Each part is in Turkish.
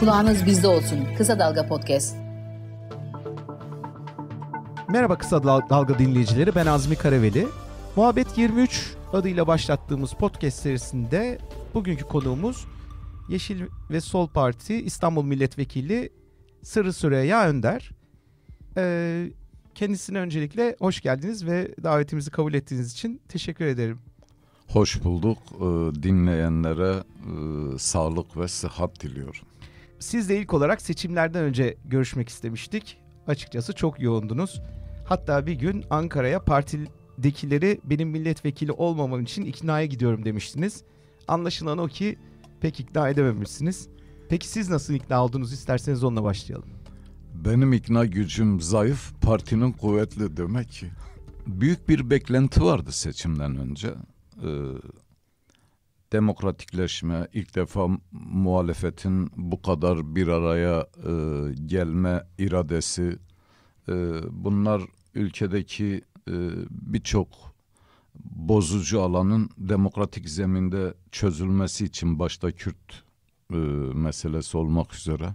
Kulağınız bizde olsun. Kısa Dalga Podcast. Merhaba Kısa Dalga dinleyicileri. Ben Azmi Karaveli. Muhabbet 23 adıyla başlattığımız podcast serisinde bugünkü konuğumuz Yeşil ve Sol Parti İstanbul Milletvekili Sırrı Süreyya Önder. Ee, kendisine öncelikle hoş geldiniz ve davetimizi kabul ettiğiniz için teşekkür ederim. Hoş bulduk. Ee, dinleyenlere e, sağlık ve sıhhat diliyorum. Siz de ilk olarak seçimlerden önce görüşmek istemiştik. Açıkçası çok yoğundunuz. Hatta bir gün Ankara'ya partidekileri benim milletvekili olmamam için iknaya gidiyorum demiştiniz. Anlaşılan o ki pek ikna edememişsiniz. Peki siz nasıl ikna oldunuz isterseniz onunla başlayalım. Benim ikna gücüm zayıf, partinin kuvvetli demek ki. Büyük bir beklenti vardı seçimden önce. Ee, demokratikleşme, ilk defa muhalefetin bu kadar bir araya e, gelme iradesi, e, bunlar ülkedeki e, birçok bozucu alanın demokratik zeminde çözülmesi için başta Kürt e, meselesi olmak üzere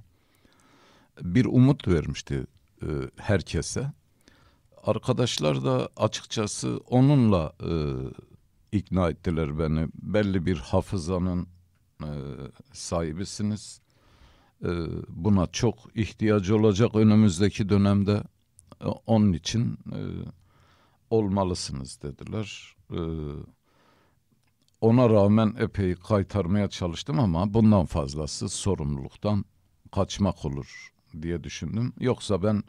bir umut vermişti e, herkese. Arkadaşlar da açıkçası onunla e, ikna ettiler beni. Belli bir hafızanın e, sahibisiniz. E, buna çok ihtiyacı olacak önümüzdeki dönemde. E, onun için e, olmalısınız dediler. E, ona rağmen epey kaytarmaya çalıştım ama bundan fazlası sorumluluktan kaçmak olur diye düşündüm. Yoksa ben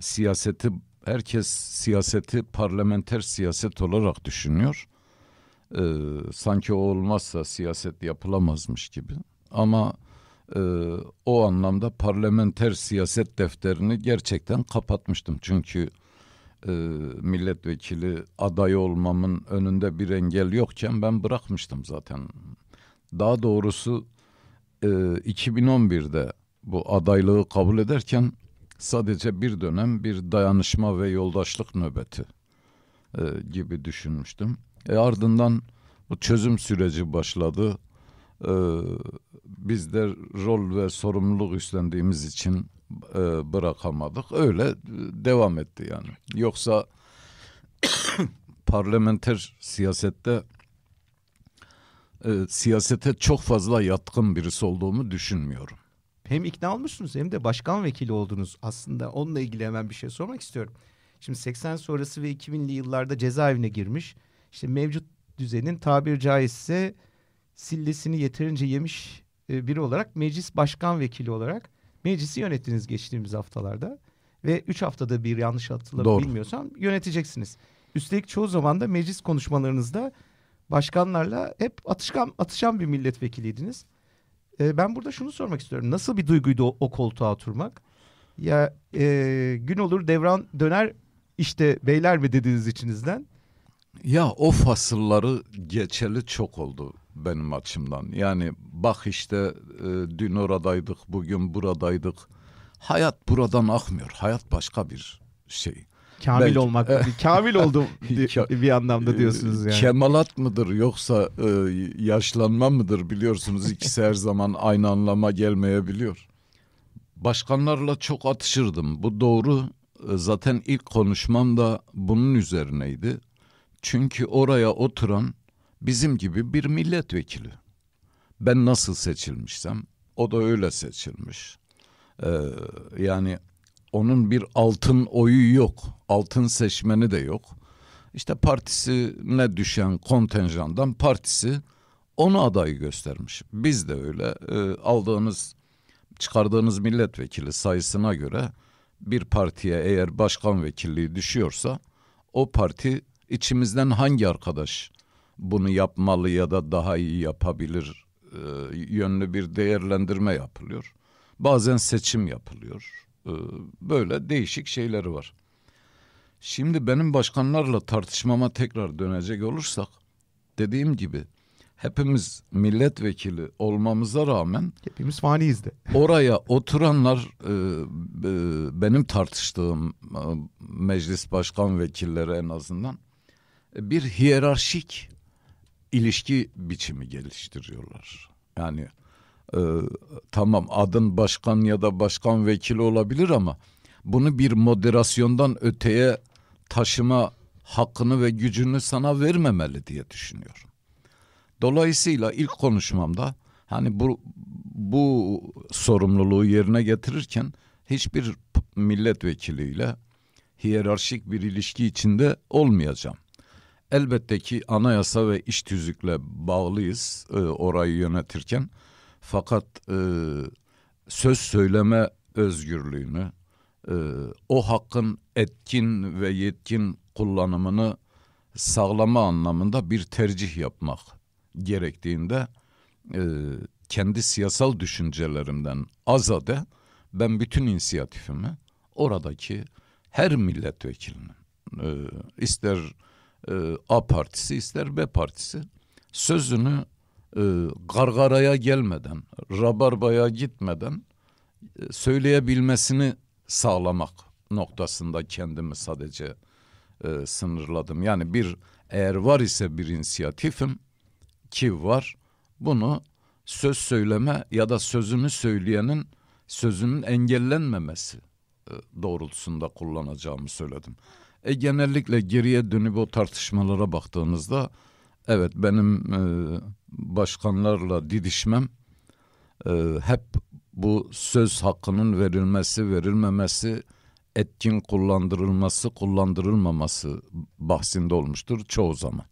siyaseti herkes siyaseti parlamenter siyaset olarak düşünüyor e, sanki o olmazsa siyaset yapılamazmış gibi. Ama e, o anlamda parlamenter siyaset defterini gerçekten kapatmıştım. Çünkü e, milletvekili aday olmamın önünde bir engel yokken ben bırakmıştım zaten. Daha doğrusu e, 2011'de bu adaylığı kabul ederken sadece bir dönem bir dayanışma ve yoldaşlık nöbeti e, gibi düşünmüştüm. E ardından bu çözüm süreci başladı. E, biz de rol ve sorumluluk üstlendiğimiz için e, bırakamadık. Öyle e, devam etti yani. Yoksa parlamenter siyasette e, siyasete çok fazla yatkın birisi olduğumu düşünmüyorum. Hem ikna olmuşsunuz hem de başkan vekili oldunuz. Aslında onunla ilgili hemen bir şey sormak istiyorum. Şimdi 80 sonrası ve 2000'li yıllarda cezaevine girmiş işte mevcut düzenin tabir caizse sillesini yeterince yemiş e, biri olarak meclis başkan vekili olarak meclisi yönettiniz geçtiğimiz haftalarda ve üç haftada bir yanlış hatırlamıyorum bilmiyorsam yöneteceksiniz. Üstelik çoğu zaman da meclis konuşmalarınızda başkanlarla hep atışkan, atışan bir milletvekiliydiniz. Ee, ben burada şunu sormak istiyorum. Nasıl bir duyguydu o, o koltuğa oturmak? Ya e, gün olur devran döner işte beyler mi dediniz içinizden? Ya o fasılları geçeli çok oldu benim açımdan. Yani bak işte e, dün oradaydık, bugün buradaydık. Hayat buradan akmıyor. Hayat başka bir şey. Kamil Belki, olmak, e, kamil oldum bir anlamda diyorsunuz yani. Kemalat mıdır yoksa e, yaşlanma mıdır biliyorsunuz ikisi her zaman aynı anlama gelmeyebiliyor. Başkanlarla çok atışırdım. Bu doğru. E, zaten ilk konuşmam da bunun üzerineydi. Çünkü oraya oturan bizim gibi bir milletvekili. Ben nasıl seçilmişsem o da öyle seçilmiş. Ee, yani onun bir altın oyu yok. Altın seçmeni de yok. İşte partisine düşen kontenjandan partisi onu adayı göstermiş. Biz de öyle e, aldığınız çıkardığınız milletvekili sayısına göre bir partiye eğer başkan vekilliği düşüyorsa o parti İçimizden hangi arkadaş bunu yapmalı ya da daha iyi yapabilir e, yönlü bir değerlendirme yapılıyor. Bazen seçim yapılıyor. E, böyle değişik şeyleri var. Şimdi benim başkanlarla tartışmama tekrar dönecek olursak dediğim gibi hepimiz milletvekili olmamıza rağmen hepimiz faniyiz de. oraya oturanlar e, e, benim tartıştığım e, meclis başkan vekilleri en azından bir hiyerarşik ilişki biçimi geliştiriyorlar. Yani e, tamam adın başkan ya da başkan vekili olabilir ama bunu bir moderasyondan öteye taşıma hakkını ve gücünü sana vermemeli diye düşünüyorum. Dolayısıyla ilk konuşmamda hani bu bu sorumluluğu yerine getirirken hiçbir milletvekiliyle hiyerarşik bir ilişki içinde olmayacağım. Elbette ki anayasa ve iş tüzükle bağlıyız e, orayı yönetirken. Fakat e, söz söyleme özgürlüğünü, e, o hakkın etkin ve yetkin kullanımını sağlama anlamında bir tercih yapmak gerektiğinde e, kendi siyasal düşüncelerimden azade ben bütün inisiyatifimi oradaki her milletvekilinin e, ister ee, A partisi ister B partisi sözünü e, gargaraya gelmeden, rabarbaya gitmeden e, söyleyebilmesini sağlamak noktasında kendimi sadece e, sınırladım. Yani bir eğer var ise bir inisiyatifim ki var bunu söz söyleme ya da sözünü söyleyenin sözünün engellenmemesi e, doğrultusunda kullanacağımı söyledim. E, genellikle geriye dönüp o tartışmalara baktığınızda evet benim e, başkanlarla didişmem e, hep bu söz hakkının verilmesi, verilmemesi, etkin kullandırılması, kullandırılmaması bahsinde olmuştur çoğu zaman.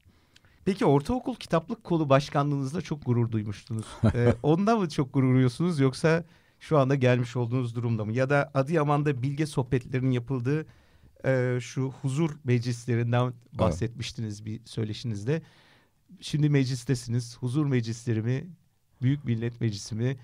Peki ortaokul kitaplık kolu başkanlığınızda çok gurur duymuştunuz. ee, onda mı çok gurur duyuyorsunuz yoksa şu anda gelmiş olduğunuz durumda mı? Ya da Adıyaman'da bilge sohbetlerinin yapıldığı e, şu huzur meclislerinden bahsetmiştiniz evet. bir söyleşinizde. Şimdi meclistesiniz. Huzur meclisleri mi, Büyük Millet Meclisi mi,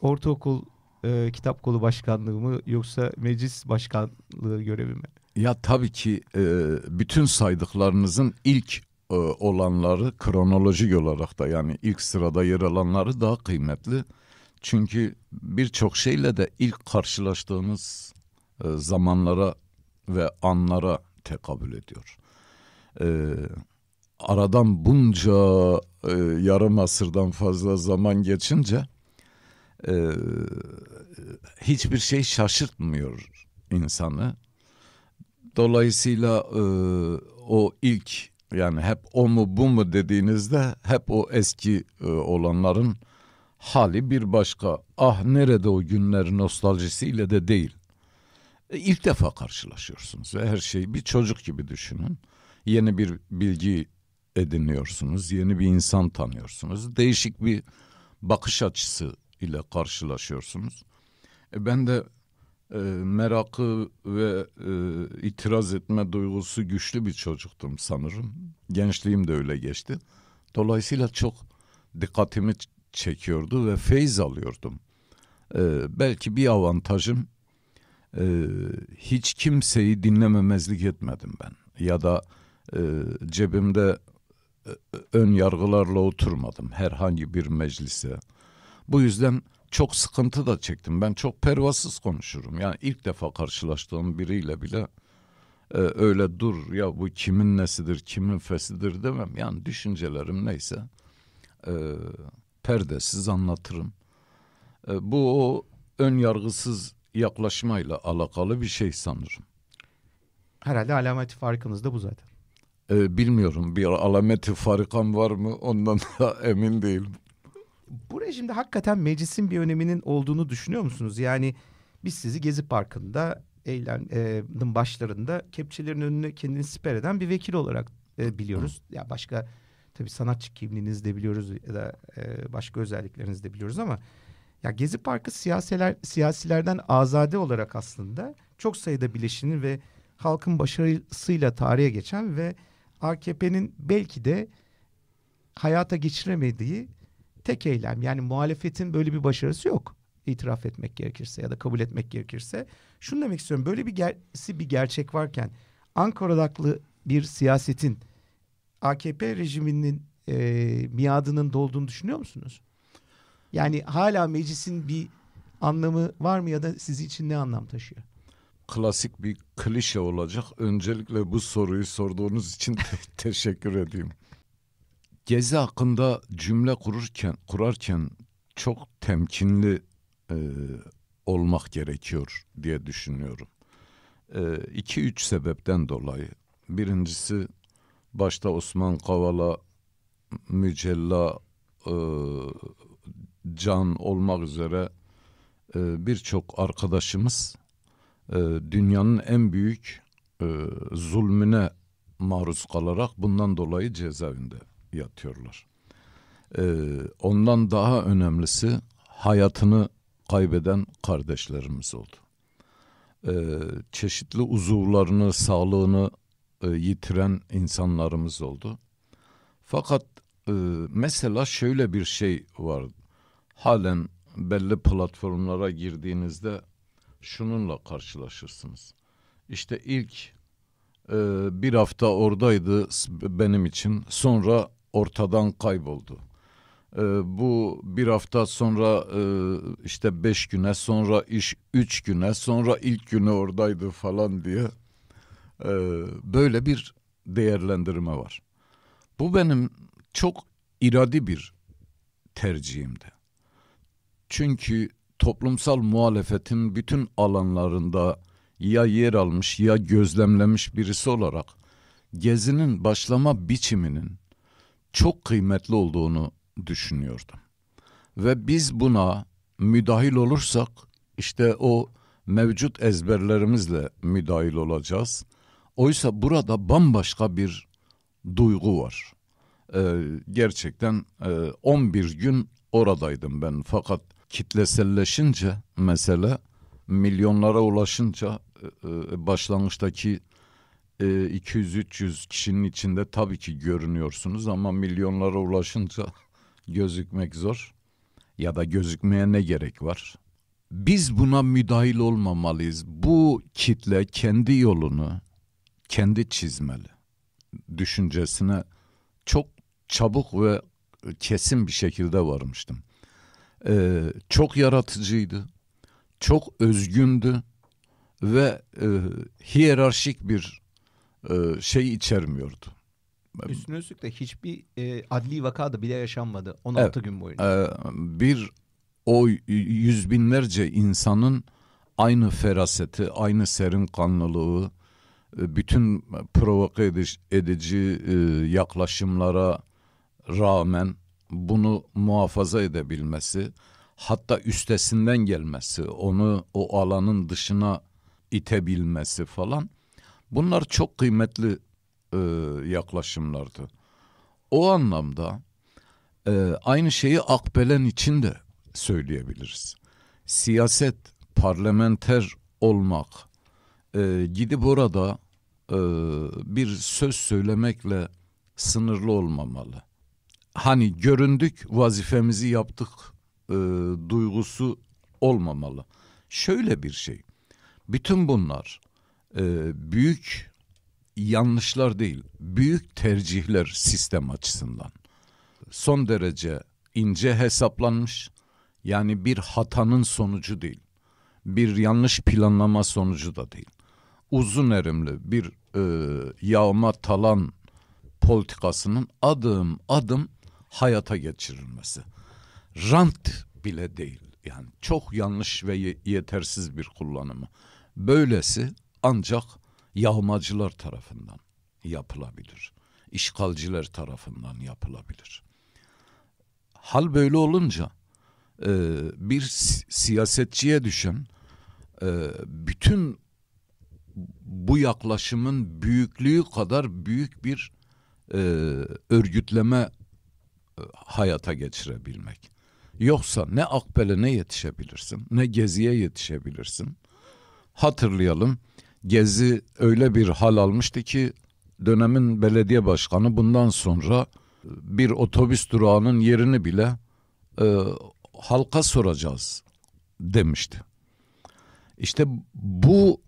ortaokul e, kitap kolu başkanlığı mı yoksa meclis başkanlığı görevi mi? Ya tabii ki e, bütün saydıklarınızın ilk e, olanları kronolojik olarak da yani ilk sırada yer alanları daha kıymetli. Çünkü birçok şeyle de ilk karşılaştığımız e, zamanlara ve anlara tekabül ediyor. Ee, aradan bunca e, yarım asırdan fazla zaman geçince e, hiçbir şey şaşırtmıyor insanı. Dolayısıyla e, o ilk yani hep o mu bu mu dediğinizde hep o eski e, olanların hali bir başka. Ah nerede o günler nostaljisiyle de değil. E, ilk defa karşılaşıyorsunuz ve her şeyi bir çocuk gibi düşünün. Yeni bir bilgi ediniyorsunuz, yeni bir insan tanıyorsunuz, değişik bir bakış açısı ile karşılaşıyorsunuz. E ben de e, merakı ve e, itiraz etme duygusu güçlü bir çocuktum sanırım. Gençliğim de öyle geçti. Dolayısıyla çok dikkatimi çekiyordu ve feyiz alıyordum. E, belki bir avantajım e, hiç kimseyi dinlememezlik etmedim ben. Ya da e, cebimde e, ön yargılarla oturmadım herhangi bir meclise. Bu yüzden çok sıkıntı da çektim. Ben çok pervasız konuşurum. Yani ilk defa karşılaştığım biriyle bile e, öyle dur ya bu kimin nesidir, kimin fesidir demem. Yani düşüncelerim neyse e, perdesiz anlatırım. E, bu o ön yargısız yaklaşmayla alakalı bir şey sanırım. Herhalde alameti farkınız da bu zaten. Ee, bilmiyorum bir alameti farikam var mı ondan da emin değilim. Bu rejimde hakikaten meclisin bir öneminin olduğunu düşünüyor musunuz? Yani biz sizi Gezi Parkı'nda eylemin e, başlarında kepçelerin önüne kendini siper eden bir vekil olarak e, biliyoruz. Hı. Ya başka tabii sanatçı kimliğinizi de biliyoruz ya da e, başka özelliklerinizi de biliyoruz ama ya Gezi Parkı siyasiler, siyasilerden azade olarak aslında çok sayıda bileşinin ve halkın başarısıyla tarihe geçen ve AKP'nin belki de hayata geçiremediği tek eylem. Yani muhalefetin böyle bir başarısı yok. itiraf etmek gerekirse ya da kabul etmek gerekirse. Şunu demek istiyorum. Böyle bir, ger- bir gerçek varken Ankara odaklı bir siyasetin AKP rejiminin e, miadının dolduğunu düşünüyor musunuz? Yani hala meclisin bir anlamı var mı ya da sizi için ne anlam taşıyor? Klasik bir klişe olacak. Öncelikle bu soruyu sorduğunuz için teşekkür edeyim. Gezi hakkında cümle kururken kurarken çok temkinli e, olmak gerekiyor diye düşünüyorum. E, iki üç sebepten dolayı. Birincisi başta Osman Kavala, Mücella e, Can olmak üzere e, birçok arkadaşımız e, dünyanın en büyük e, zulmüne maruz kalarak bundan dolayı cezaevinde yatıyorlar. E, ondan daha önemlisi hayatını kaybeden kardeşlerimiz oldu. E, çeşitli uzuvlarını, sağlığını e, yitiren insanlarımız oldu. Fakat e, mesela şöyle bir şey var halen belli platformlara girdiğinizde şununla karşılaşırsınız. İşte ilk e, bir hafta oradaydı benim için sonra ortadan kayboldu. E, bu bir hafta sonra e, işte beş güne sonra iş üç güne sonra ilk günü oradaydı falan diye e, böyle bir değerlendirme var. Bu benim çok iradi bir tercihimdi. Çünkü toplumsal muhalefetin bütün alanlarında ya yer almış ya gözlemlemiş birisi olarak gezinin başlama biçiminin çok kıymetli olduğunu düşünüyordum. Ve biz buna müdahil olursak işte o mevcut ezberlerimizle müdahil olacağız. Oysa burada bambaşka bir duygu var. Ee, gerçekten e, 11 gün oradaydım ben fakat kitleselleşince mesela milyonlara ulaşınca e, e başlangıçtaki e, 200-300 kişinin içinde tabii ki görünüyorsunuz ama milyonlara ulaşınca gözükmek zor ya da gözükmeye ne gerek var? Biz buna müdahil olmamalıyız. Bu kitle kendi yolunu kendi çizmeli. Düşüncesine çok çabuk ve kesin bir şekilde varmıştım e, çok yaratıcıydı, çok özgündü ve e, hiyerarşik bir e, şey içermiyordu. Üstüne üstlük de hiçbir e, adli vaka da bile yaşanmadı 16 evet, gün boyunca. E, bir o yüz binlerce insanın aynı feraseti, aynı serin kanlılığı, e, bütün provoke edici e, yaklaşımlara rağmen bunu muhafaza edebilmesi, hatta üstesinden gelmesi, onu o alanın dışına itebilmesi falan bunlar çok kıymetli e, yaklaşımlardı. O anlamda e, aynı şeyi Akbelen için de söyleyebiliriz. Siyaset, parlamenter olmak, e, gidip orada e, bir söz söylemekle sınırlı olmamalı hani göründük vazifemizi yaptık e, duygusu olmamalı. Şöyle bir şey bütün bunlar e, büyük yanlışlar değil büyük tercihler sistem açısından son derece ince hesaplanmış yani bir hatanın sonucu değil bir yanlış planlama sonucu da değil uzun erimli bir e, yağma talan politikasının adım adım hayata geçirilmesi. Rant bile değil. Yani çok yanlış ve yetersiz bir kullanımı. Böylesi ancak yağmacılar tarafından yapılabilir. İşgalciler tarafından yapılabilir. Hal böyle olunca e, bir siyasetçiye düşen e, bütün bu yaklaşımın büyüklüğü kadar büyük bir e, örgütleme e, hayata geçirebilmek. Yoksa ne ne yetişebilirsin, ne Gezi'ye yetişebilirsin. Hatırlayalım, Gezi öyle bir hal almıştı ki dönemin belediye başkanı bundan sonra e, bir otobüs durağının yerini bile e, halka soracağız demişti. İşte bu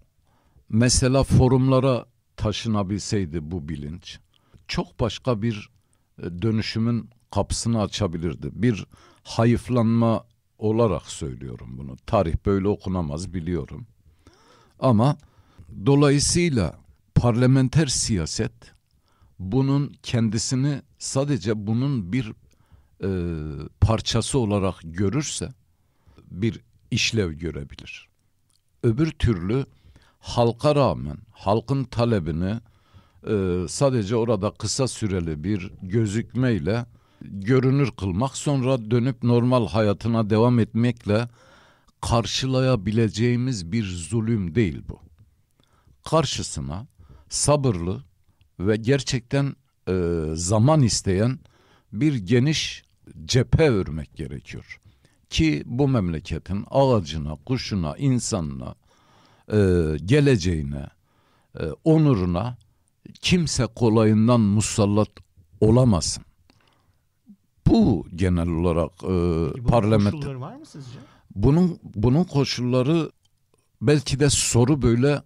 mesela forumlara taşınabilseydi bu bilinç çok başka bir e, dönüşümün kapısını açabilirdi. Bir hayıflanma olarak söylüyorum bunu. Tarih böyle okunamaz biliyorum. Ama dolayısıyla parlamenter siyaset bunun kendisini sadece bunun bir e, parçası olarak görürse bir işlev görebilir. Öbür türlü halka rağmen halkın talebini e, sadece orada kısa süreli bir gözükmeyle görünür kılmak sonra dönüp normal hayatına devam etmekle karşılayabileceğimiz bir zulüm değil bu. Karşısına sabırlı ve gerçekten e, zaman isteyen bir geniş cephe örmek gerekiyor. Ki bu memleketin ağacına, kuşuna, insanına, e, geleceğine, e, onuruna kimse kolayından musallat olamasın bu genel olarak e, bunun parlamento. Koşulları var mı sizce? Bunun bunun koşulları belki de soru böyle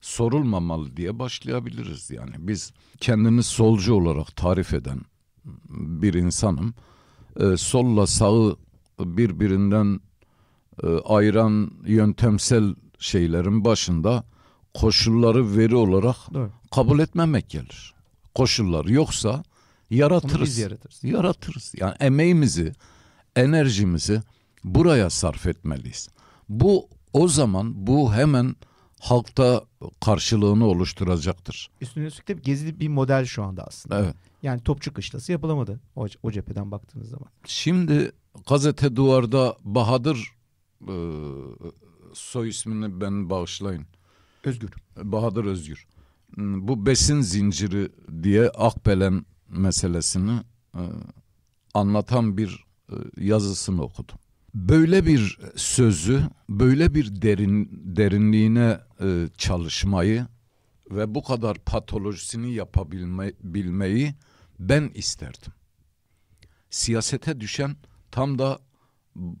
sorulmamalı diye başlayabiliriz yani. Biz kendimi solcu olarak tarif eden bir insanım. E, solla sağı birbirinden e, ayıran yöntemsel şeylerin başında koşulları veri olarak Doğru. kabul etmemek gelir. Koşullar yoksa yaratırız. Onu biz yaratırız. Yaratırız. Yani emeğimizi, enerjimizi buraya sarf etmeliyiz. Bu o zaman bu hemen halkta karşılığını oluşturacaktır. Üstüne üstlük de gezili bir model şu anda aslında. Evet. Yani topçu kışlası yapılamadı o, o cepheden baktığınız zaman. Şimdi gazete duvarda Bahadır e, soy ismini ben bağışlayın. Özgür. Bahadır Özgür. Bu besin zinciri diye Akbelen meselesini e, anlatan bir e, yazısını okudum. Böyle bir sözü, böyle bir derin derinliğine e, çalışmayı ve bu kadar patolojisini yapabilmeyi ben isterdim. Siyasete düşen tam da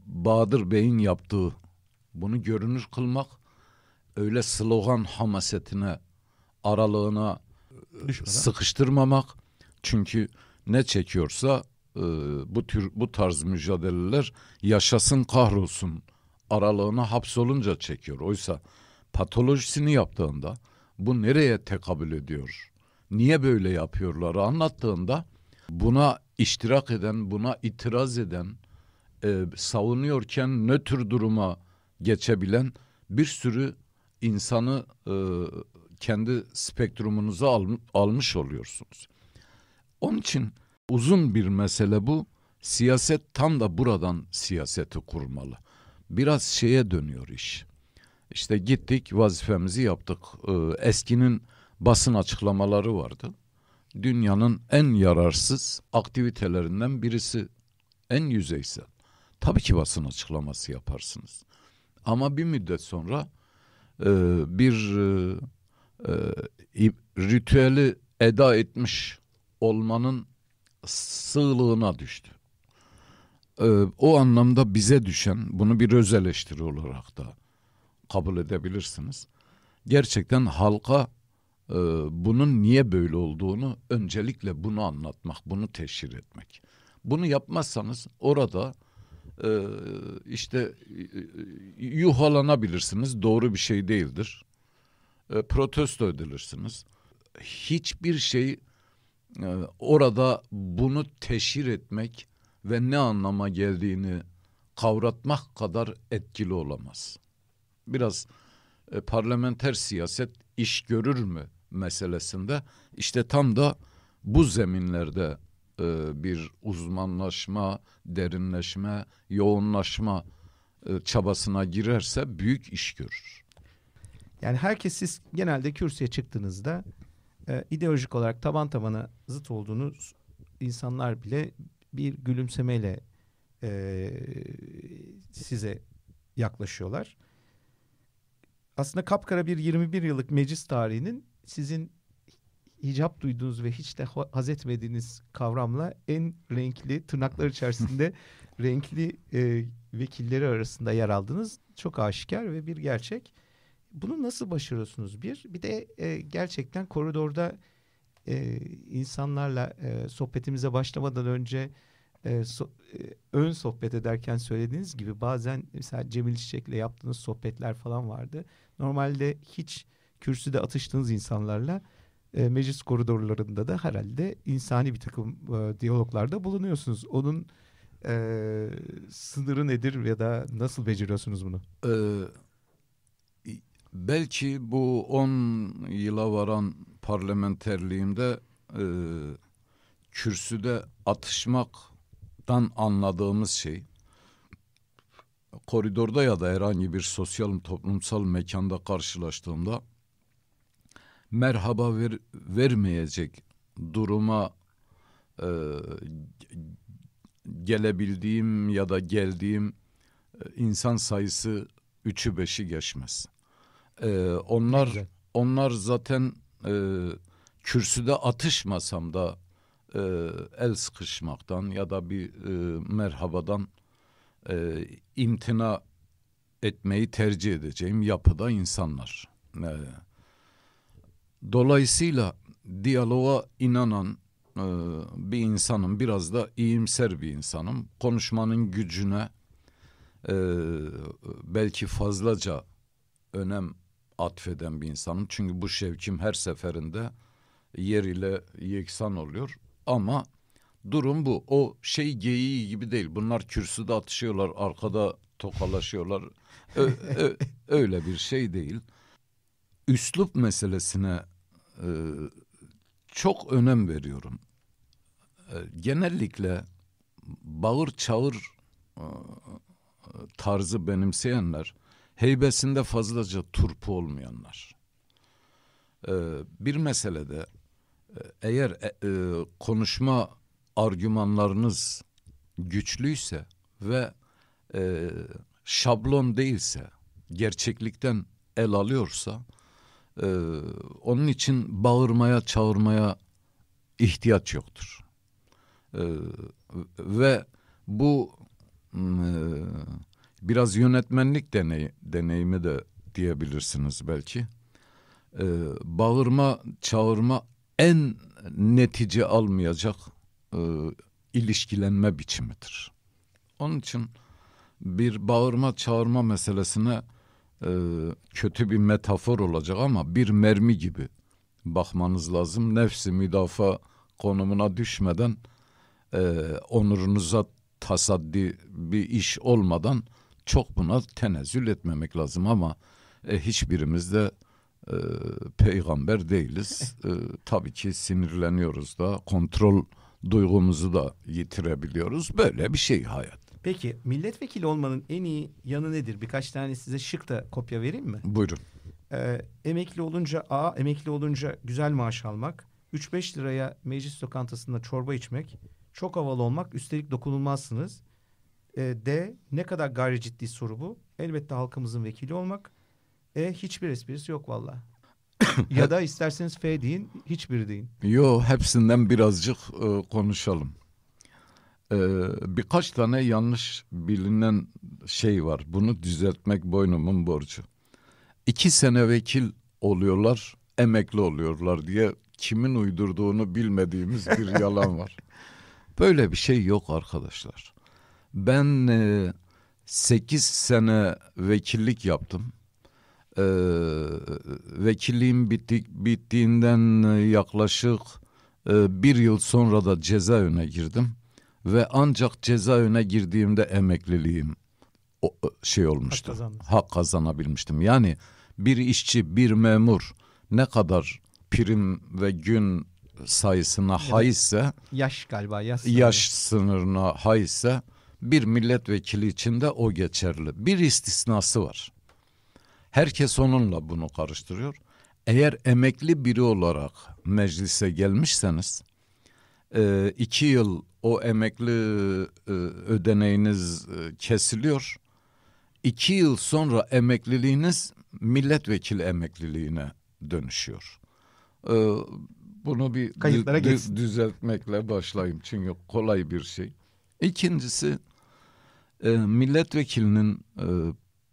Bahadır Bey'in yaptığı bunu görünür kılmak öyle slogan hamasetine aralığına Düşmeden. sıkıştırmamak çünkü ne çekiyorsa e, bu tür bu tarz mücadeleler yaşasın kahrolsun aralığına hapsolunca çekiyor. Oysa patolojisini yaptığında bu nereye tekabül ediyor? Niye böyle yapıyorlar anlattığında buna iştirak eden, buna itiraz eden, e, savunuyorken nötr duruma geçebilen bir sürü insanı e, kendi spektrumunuza al, almış oluyorsunuz. Onun için uzun bir mesele bu. Siyaset tam da buradan siyaseti kurmalı. Biraz şeye dönüyor iş. İşte gittik vazifemizi yaptık. Ee, eskinin basın açıklamaları vardı. Dünyanın en yararsız aktivitelerinden birisi. En yüzeysel. Tabii ki basın açıklaması yaparsınız. Ama bir müddet sonra e, bir e, e, ritüeli eda etmiş olmanın sığlığına düştü. Ee, o anlamda bize düşen bunu bir öz eleştiri olarak da kabul edebilirsiniz. Gerçekten halka e, bunun niye böyle olduğunu öncelikle bunu anlatmak, bunu teşhir etmek. Bunu yapmazsanız orada e, işte e, e yuhalanabilirsiniz. Doğru bir şey değildir. E, protesto edilirsiniz. Hiçbir şey ee, orada bunu teşhir etmek ve ne anlama geldiğini kavratmak kadar etkili olamaz. Biraz e, parlamenter siyaset iş görür mü meselesinde işte tam da bu zeminlerde e, bir uzmanlaşma, derinleşme, yoğunlaşma e, çabasına girerse büyük iş görür. Yani herkes siz genelde kürsüye çıktığınızda e, ideolojik olarak taban tabana zıt olduğunu insanlar bile bir gülümsemeyle e, size yaklaşıyorlar. Aslında kapkara bir 21 yıllık meclis tarihinin sizin hicap duyduğunuz ve hiç de haz etmediğiniz kavramla en renkli tırnaklar içerisinde renkli e, vekilleri arasında yer aldınız. Çok aşikar ve bir gerçek. Bunu nasıl başarıyorsunuz bir? Bir de e, gerçekten koridorda e, insanlarla e, sohbetimize başlamadan önce e, so, e, ön sohbet ederken söylediğiniz gibi bazen mesela Cemil Çiçek'le yaptığınız sohbetler falan vardı. Normalde hiç kürsüde atıştığınız insanlarla e, meclis koridorlarında da herhalde insani bir takım e, diyaloglarda bulunuyorsunuz. Onun e, sınırı nedir ya da nasıl beceriyorsunuz bunu? Ee, belki bu 10 yıla varan parlamenterliğimde e, kürsüde atışmaktan anladığımız şey koridorda ya da herhangi bir sosyal toplumsal mekanda karşılaştığımda merhaba ver, vermeyecek duruma e, gelebildiğim ya da geldiğim e, insan sayısı üçü beşi geçmez. Ee, onlar onlar zaten e, kürsüde atışmasam da e, el sıkışmaktan ya da bir e, merhabadan e, imtina etmeyi tercih edeceğim yapıda insanlar. E, dolayısıyla diyaloğa inanan e, bir insanım, biraz da iyimser bir insanım. Konuşmanın gücüne e, belki fazlaca önem atfeden bir insanım. Çünkü bu şevkim her seferinde yer ile yeksan oluyor. Ama durum bu. O şey geyiği gibi değil. Bunlar kürsüde atışıyorlar, arkada tokalaşıyorlar. ö, ö, öyle bir şey değil. Üslup meselesine e, çok önem veriyorum. E, genellikle bağır çağır e, tarzı benimseyenler heybesinde fazlaca turpu olmayanlar. Ee, bir meselede e, eğer e, e, konuşma argümanlarınız güçlüyse ve e, şablon değilse, gerçeklikten el alıyorsa, e, onun için bağırmaya, çağırmaya ihtiyaç yoktur. E, ve bu e, biraz yönetmenlik deney, deneyimi de diyebilirsiniz belki. Ee, bağırma, çağırma en netice almayacak e, ilişkilenme biçimidir. Onun için bir bağırma çağırma meselesine e, kötü bir metafor olacak ama bir mermi gibi bakmanız lazım. Nefsi müdafaa konumuna düşmeden e, onurunuza tasaddi bir iş olmadan çok buna tenezzül etmemek lazım ama e, hiçbirimiz de e, peygamber değiliz. E, tabii ki sinirleniyoruz da kontrol duygumuzu da yitirebiliyoruz. Böyle bir şey hayat. Peki milletvekili olmanın en iyi yanı nedir? Birkaç tane size şık da kopya vereyim mi? Buyurun. Ee, emekli olunca A, emekli olunca güzel maaş almak, 3-5 liraya meclis lokantasında çorba içmek, çok havalı olmak, üstelik dokunulmazsınız. E, D ne kadar gayri ciddi soru bu? Elbette halkımızın vekili olmak. E hiçbir esprisi yok valla. ya da isterseniz F deyin, hiçbiri deyin. Yo, hepsinden birazcık e, konuşalım. E, birkaç tane yanlış bilinen şey var. Bunu düzeltmek boynumun borcu. İki sene vekil oluyorlar, emekli oluyorlar diye kimin uydurduğunu bilmediğimiz bir yalan var. Böyle bir şey yok arkadaşlar. Ben e, 8 sene vekillik yaptım. E, vekilliğim bitti, bittiğinden e, yaklaşık e, bir yıl sonra da cezaevine girdim. Ve ancak cezaevine girdiğimde emekliliğim o, e, şey olmuştu. Hak, kazanmış. hak kazanabilmiştim. Yani bir işçi, bir memur ne kadar prim ve gün sayısına evet. hayse yaş galiba yaş, yaş sınırına hayse bir milletvekili için de o geçerli. Bir istisnası var. Herkes onunla bunu karıştırıyor. Eğer emekli biri olarak meclise gelmişseniz e, iki yıl o emekli e, ödeneğiniz e, kesiliyor. İki yıl sonra emekliliğiniz milletvekili emekliliğine dönüşüyor. Bunu bir düzeltmekle başlayayım çünkü kolay bir şey. İkincisi e, milletvekilinin e,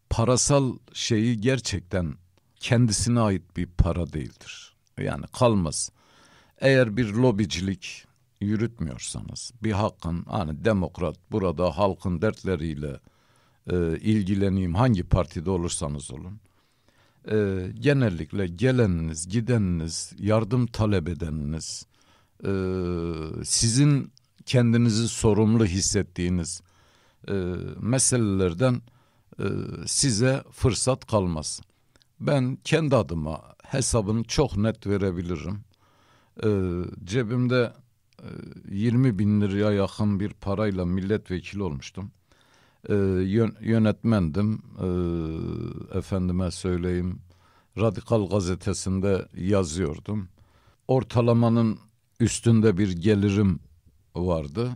parasal şeyi gerçekten kendisine ait bir para değildir. Yani kalmaz. Eğer bir lobicilik yürütmüyorsanız bir hakkın hani demokrat burada halkın dertleriyle e, ilgileneyim hangi partide olursanız olun. E, genellikle geleniniz, gideniniz, yardım talep edeniniz, e, sizin kendinizi sorumlu hissettiğiniz e, meselelerden e, size fırsat kalmaz. Ben kendi adıma hesabını çok net verebilirim. E, cebimde e, 20 bin liraya yakın bir parayla milletvekili olmuştum. E, yön, yönetmendim. E, efendime söyleyeyim. Radikal gazetesinde yazıyordum. Ortalamanın üstünde bir gelirim vardı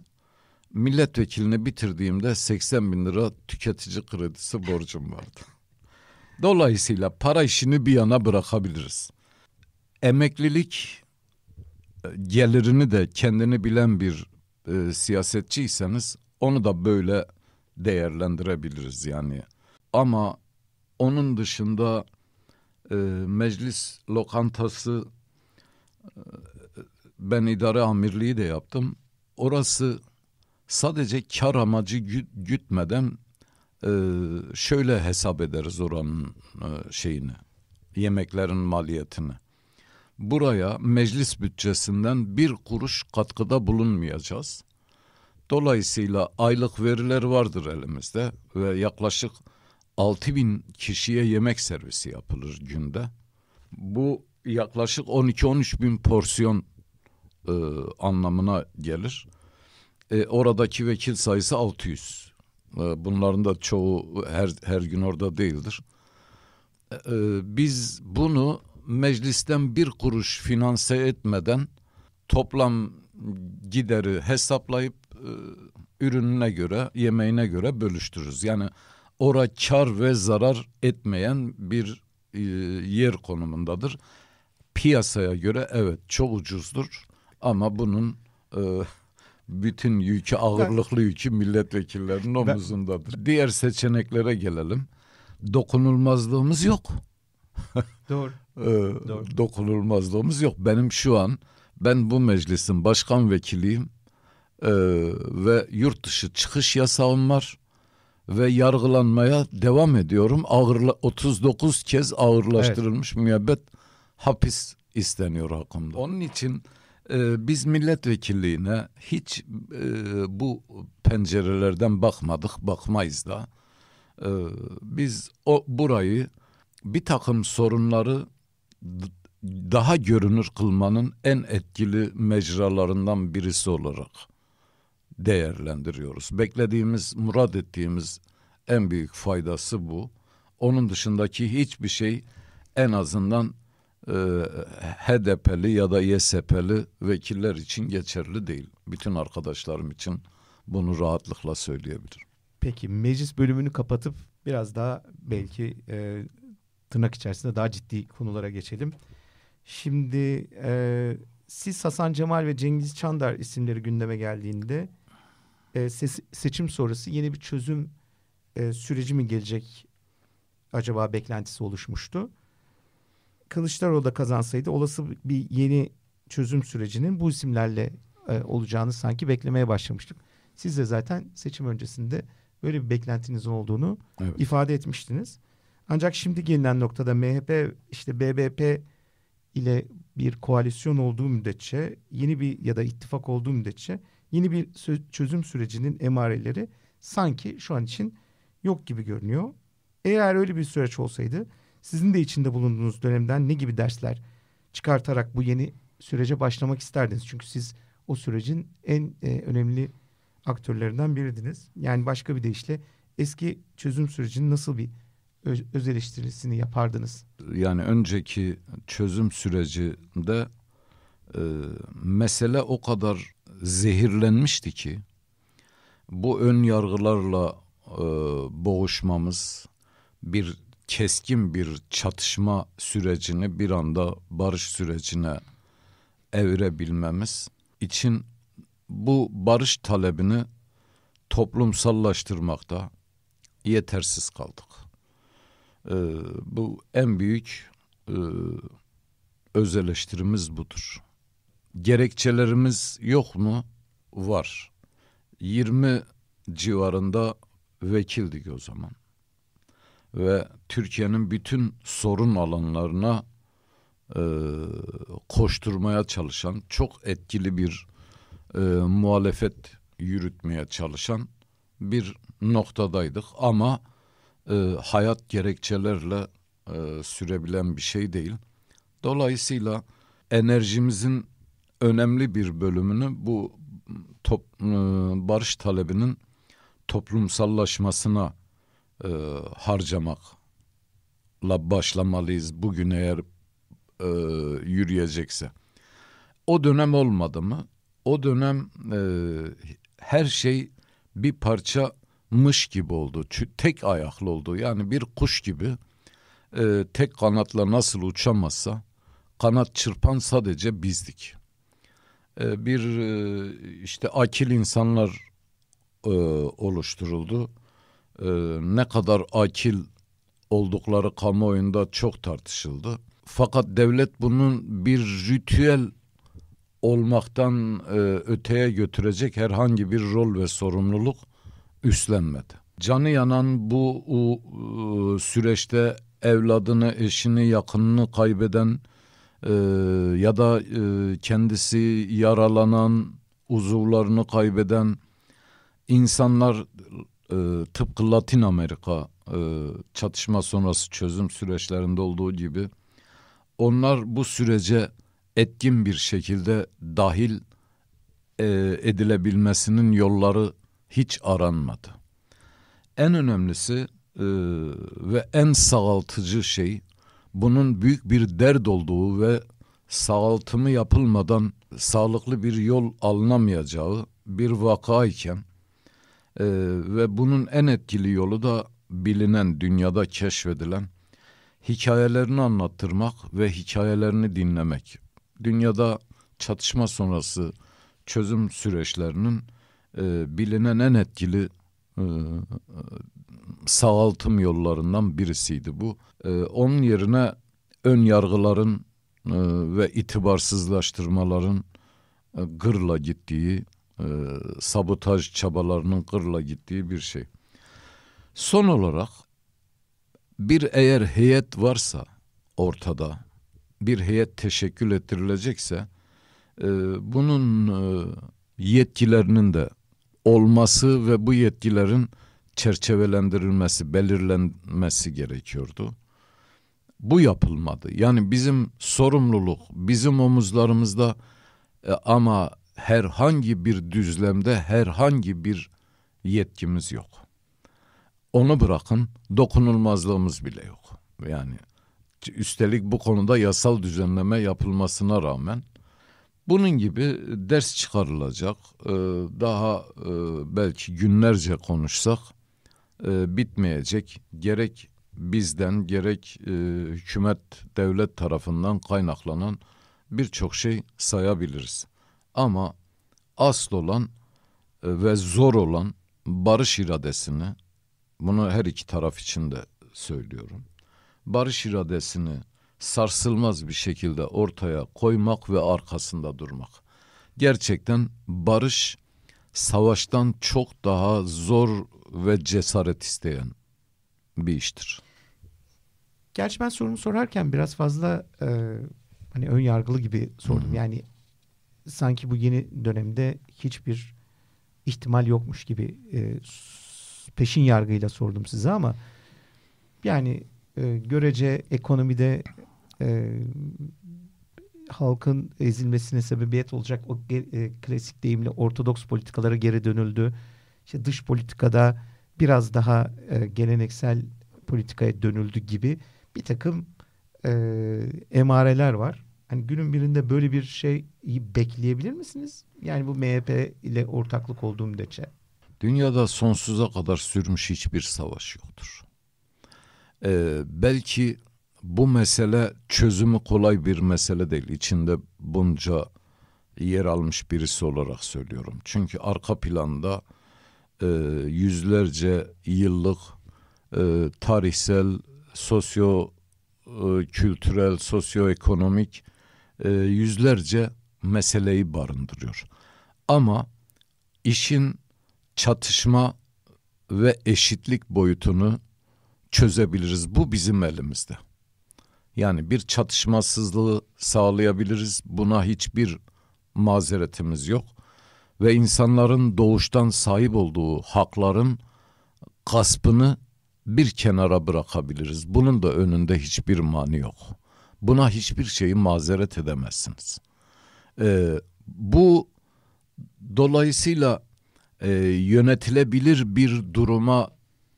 milletvekilini bitirdiğimde 80 bin lira tüketici kredisi borcum vardı. Dolayısıyla para işini bir yana bırakabiliriz. Emeklilik e, gelirini de kendini bilen bir e, siyasetçiyseniz onu da böyle değerlendirebiliriz yani. Ama onun dışında e, meclis lokantası e, e ben idare amirliği de yaptım. Orası sadece kar amacı güt, gütmeden e, şöyle hesap ederiz oranın e, şeyini, yemeklerin maliyetini. Buraya meclis bütçesinden bir kuruş katkıda bulunmayacağız. Dolayısıyla aylık veriler vardır elimizde ve yaklaşık 6 bin kişiye yemek servisi yapılır günde. Bu yaklaşık 12-13 bin porsiyon e, anlamına gelir. E, oradaki vekil sayısı 600. E, bunların da çoğu her her gün orada değildir. E, e, biz bunu meclisten bir kuruş finanse etmeden toplam gideri hesaplayıp e, ürününe göre, yemeğine göre bölüştürürüz. Yani ora kar ve zarar etmeyen bir e, yer konumundadır. Piyasaya göre evet çok ucuzdur ama bunun e, bütün yükü ağırlıklı yükü milletvekillerinin omuzundadır. Ben... Diğer seçeneklere gelelim. Dokunulmazlığımız yok. Doğru. ee, Doğru. Dokunulmazlığımız yok. Benim şu an ben bu meclisin başkan vekiliyim ee, ve yurt dışı çıkış yasağım var ve yargılanmaya devam ediyorum. Ağırla 39 kez ağırlaştırılmış evet. müebbet hapis isteniyor hakkımda. Onun için ee, biz milletvekilliğine hiç e, bu pencerelerden bakmadık, bakmayız da. Ee, biz o burayı bir takım sorunları daha görünür kılmanın en etkili mecralarından birisi olarak değerlendiriyoruz. Beklediğimiz, murad ettiğimiz en büyük faydası bu. Onun dışındaki hiçbir şey en azından e, HDP'li ya da YSP'li vekiller için geçerli değil. Bütün arkadaşlarım için bunu rahatlıkla söyleyebilirim. Peki meclis bölümünü kapatıp biraz daha belki e, tırnak içerisinde daha ciddi konulara geçelim. Şimdi e, siz Hasan Cemal ve Cengiz Çandar isimleri gündeme geldiğinde e, ses, seçim sonrası yeni bir çözüm e, süreci mi gelecek acaba beklentisi oluşmuştu. Kılıçdaroğlu da kazansaydı olası bir yeni çözüm sürecinin bu isimlerle e, olacağını sanki beklemeye başlamıştık. Siz de zaten seçim öncesinde böyle bir beklentiniz olduğunu evet. ifade etmiştiniz. Ancak şimdi gelinen noktada MHP işte BBP ile bir koalisyon olduğu müddetçe yeni bir ya da ittifak olduğu müddetçe yeni bir çözüm sürecinin emareleri sanki şu an için yok gibi görünüyor. Eğer öyle bir süreç olsaydı sizin de içinde bulunduğunuz dönemden ne gibi dersler çıkartarak bu yeni sürece başlamak isterdiniz? Çünkü siz o sürecin en e, önemli aktörlerinden biridiniz. Yani başka bir deyişle eski çözüm sürecinin nasıl bir öz, öz eleştirisini yapardınız? Yani önceki çözüm sürecinde e, mesele o kadar zehirlenmişti ki bu ön yargılarla e, boğuşmamız bir keskin bir çatışma sürecini bir anda barış sürecine evirebilmemiz için bu barış talebini toplumsallaştırmakta yetersiz kaldık. Ee, bu en büyük e, öz eleştirimiz budur. Gerekçelerimiz yok mu? Var. 20 civarında vekildik o zaman ve Türkiye'nin bütün sorun alanlarına e, koşturmaya çalışan çok etkili bir e, muhalefet yürütmeye çalışan bir noktadaydık ama e, hayat gerekçelerle e, sürebilen bir şey değil. Dolayısıyla enerjimizin önemli bir bölümünü bu top, e, barış talebinin toplumsallaşmasına e, harcamakla başlamalıyız bugün eğer e, yürüyecekse. O dönem olmadı mı? O dönem e, her şey bir parça mış gibi oldu. Tek ayaklı oldu. Yani bir kuş gibi e, tek kanatla nasıl uçamazsa kanat çırpan sadece bizdik. E, bir e, işte akil insanlar e, oluşturuldu e, ne kadar akil oldukları kamuoyunda çok tartışıldı. Fakat devlet bunun bir ritüel olmaktan e, öteye götürecek herhangi bir rol ve sorumluluk üstlenmedi. Canı yanan bu o, e, süreçte evladını, eşini, yakınını kaybeden e, ya da e, kendisi yaralanan, uzuvlarını kaybeden insanlar e, tıpkı Latin Amerika e, çatışma sonrası çözüm süreçlerinde olduğu gibi onlar bu sürece etkin bir şekilde dahil e, edilebilmesinin yolları hiç aranmadı. En önemlisi e, ve en sağaltıcı şey bunun büyük bir dert olduğu ve sağaltımı yapılmadan sağlıklı bir yol alınamayacağı bir vakayken. iken ee, ve bunun en etkili yolu da bilinen, dünyada keşfedilen hikayelerini anlattırmak ve hikayelerini dinlemek. Dünyada çatışma sonrası çözüm süreçlerinin e, bilinen en etkili e, sağaltım yollarından birisiydi bu. E, onun yerine ön yargıların e, ve itibarsızlaştırmaların e, gırla gittiği e, sabotaj çabalarının kırla gittiği bir şey. Son olarak bir eğer heyet varsa ortada bir heyet teşekkül ettirilecekse e, bunun e, yetkilerinin de olması ve bu yetkilerin çerçevelendirilmesi, belirlenmesi gerekiyordu. Bu yapılmadı. Yani bizim sorumluluk bizim omuzlarımızda e, ama herhangi bir düzlemde herhangi bir yetkimiz yok. Onu bırakın dokunulmazlığımız bile yok. Yani üstelik bu konuda yasal düzenleme yapılmasına rağmen bunun gibi ders çıkarılacak. E, daha e, belki günlerce konuşsak e, bitmeyecek. Gerek bizden gerek hükümet devlet tarafından kaynaklanan birçok şey sayabiliriz. Ama asıl olan e, ve zor olan barış iradesini, bunu her iki taraf için de söylüyorum. Barış iradesini sarsılmaz bir şekilde ortaya koymak ve arkasında durmak. Gerçekten barış savaştan çok daha zor ve cesaret isteyen bir iştir. Gerçi ben sorunu sorarken biraz fazla e, hani ön yargılı gibi sordum. Hı-hı. Yani sanki bu yeni dönemde hiçbir ihtimal yokmuş gibi e, peşin yargıyla sordum size ama yani e, görece ekonomide e, halkın ezilmesine sebebiyet olacak o e, klasik deyimle ortodoks politikalara geri dönüldü. İşte dış politikada biraz daha e, geleneksel politikaya dönüldü gibi bir takım e, emareler var. Hani günün birinde böyle bir şey bekleyebilir misiniz? Yani bu MHP ile ortaklık olduğu müddetçe. Dünyada sonsuza kadar sürmüş hiçbir savaş yoktur. Ee, belki bu mesele çözümü kolay bir mesele değil. İçinde bunca yer almış birisi olarak söylüyorum. Çünkü arka planda e, yüzlerce yıllık e, tarihsel, sosyo e, kültürel, sosyoekonomik e, yüzlerce meseleyi barındırıyor. Ama işin çatışma ve eşitlik boyutunu çözebiliriz. Bu bizim elimizde. Yani bir çatışmasızlığı sağlayabiliriz. Buna hiçbir mazeretimiz yok. Ve insanların doğuştan sahip olduğu hakların kaspını bir kenara bırakabiliriz. Bunun da önünde hiçbir mani yok.'' Buna hiçbir şeyi mazeret edemezsiniz. E, bu dolayısıyla e, yönetilebilir bir duruma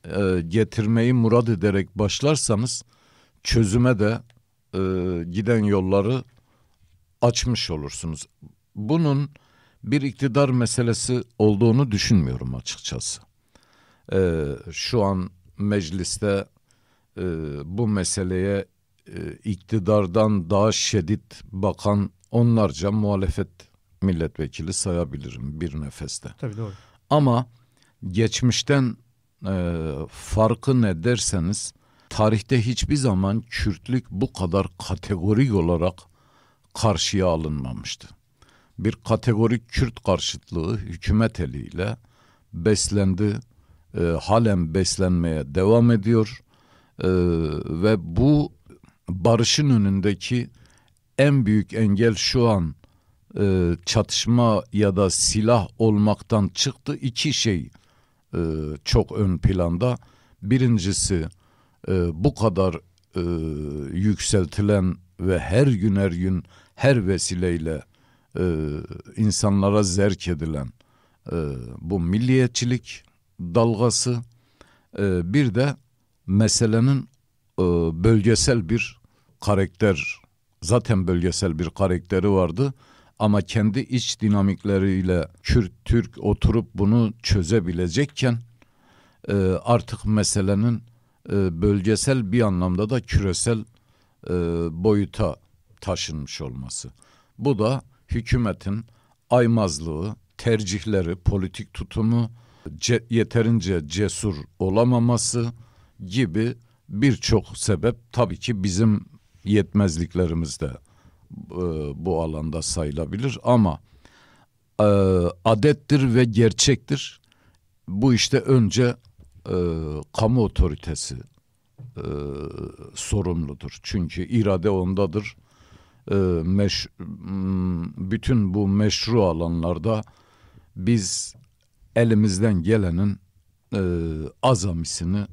e, getirmeyi murad ederek başlarsanız çözüme de e, giden yolları açmış olursunuz. Bunun bir iktidar meselesi olduğunu düşünmüyorum açıkçası. E, şu an mecliste e, bu meseleye e, iktidardan daha şiddet bakan onlarca muhalefet milletvekili sayabilirim bir nefeste. Tabii doğru. Ama geçmişten e, farkı ne derseniz tarihte hiçbir zaman Kürtlük bu kadar kategorik olarak karşıya alınmamıştı. Bir kategorik Kürt karşıtlığı hükümet eliyle beslendi, e, halen beslenmeye devam ediyor e, ve bu barışın önündeki en büyük engel şu an e, çatışma ya da silah olmaktan çıktı. İki şey e, çok ön planda. Birincisi e, bu kadar e, yükseltilen ve her gün her gün her vesileyle e, insanlara zerk edilen e, bu milliyetçilik dalgası e, bir de meselenin e, bölgesel bir karakter zaten bölgesel bir karakteri vardı ama kendi iç dinamikleriyle Kürt Türk oturup bunu çözebilecekken e, artık meselenin e, bölgesel bir anlamda da küresel e, boyuta taşınmış olması. Bu da hükümetin aymazlığı, tercihleri, politik tutumu, ce, yeterince cesur olamaması gibi birçok sebep tabii ki bizim yetmezliklerimiz de e, bu alanda sayılabilir ama e, adettir ve gerçektir. Bu işte önce e, kamu otoritesi e, sorumludur. Çünkü irade ondadır. E, meş, bütün bu meşru alanlarda biz elimizden gelenin e, azamisini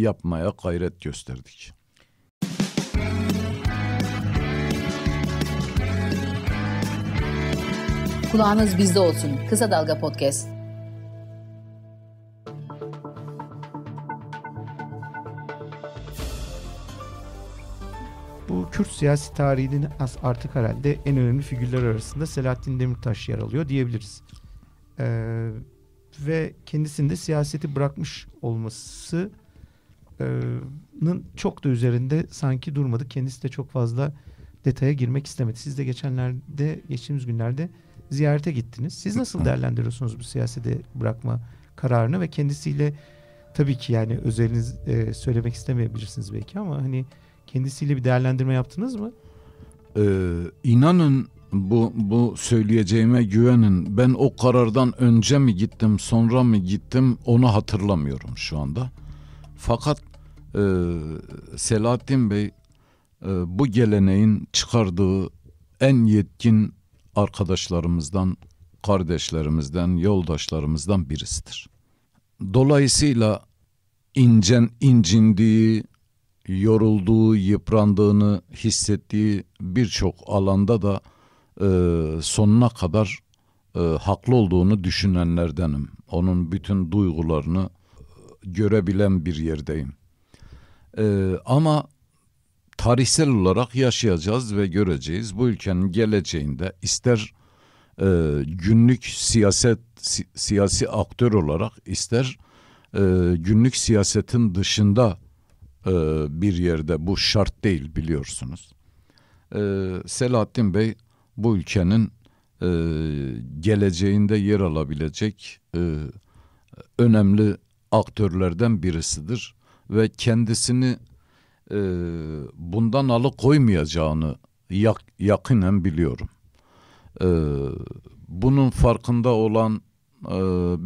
yapmaya gayret gösterdik. Kulağınız bizde olsun. Kısa Dalga Podcast. Bu Kürt siyasi tarihinin artık herhalde en önemli figürler arasında Selahattin Demirtaş yer alıyor diyebiliriz. Ee, ve kendisinde siyaseti bırakmış olması çok da üzerinde sanki durmadı. Kendisi de çok fazla detaya girmek istemedi. Siz de geçenlerde, geçtiğimiz günlerde ziyarete gittiniz. Siz nasıl değerlendiriyorsunuz bu siyasete bırakma kararını ve kendisiyle tabii ki yani özeliniz e, söylemek istemeyebilirsiniz belki ama hani kendisiyle bir değerlendirme yaptınız mı? Ee, inanın bu bu söyleyeceğime güvenin. Ben o karardan önce mi gittim, sonra mı gittim onu hatırlamıyorum şu anda. Fakat e, Selahattin Bey e, bu geleneğin çıkardığı en yetkin arkadaşlarımızdan, kardeşlerimizden, yoldaşlarımızdan birisidir. Dolayısıyla incen incindiği, yorulduğu, yıprandığını hissettiği birçok alanda da e, sonuna kadar e, haklı olduğunu düşünenlerdenim. Onun bütün duygularını e, görebilen bir yerdeyim. Ee, ama tarihsel olarak yaşayacağız ve göreceğiz. Bu ülkenin geleceğinde ister e, günlük siyaset si, siyasi aktör olarak ister e, günlük siyasetin dışında e, bir yerde bu şart değil biliyorsunuz. E, Selahattin Bey bu ülkenin e, geleceğinde yer alabilecek e, önemli aktörlerden birisidir ve kendisini e, bundan alıkoymayacağını yak, yakinen biliyorum. E, bunun farkında olan e,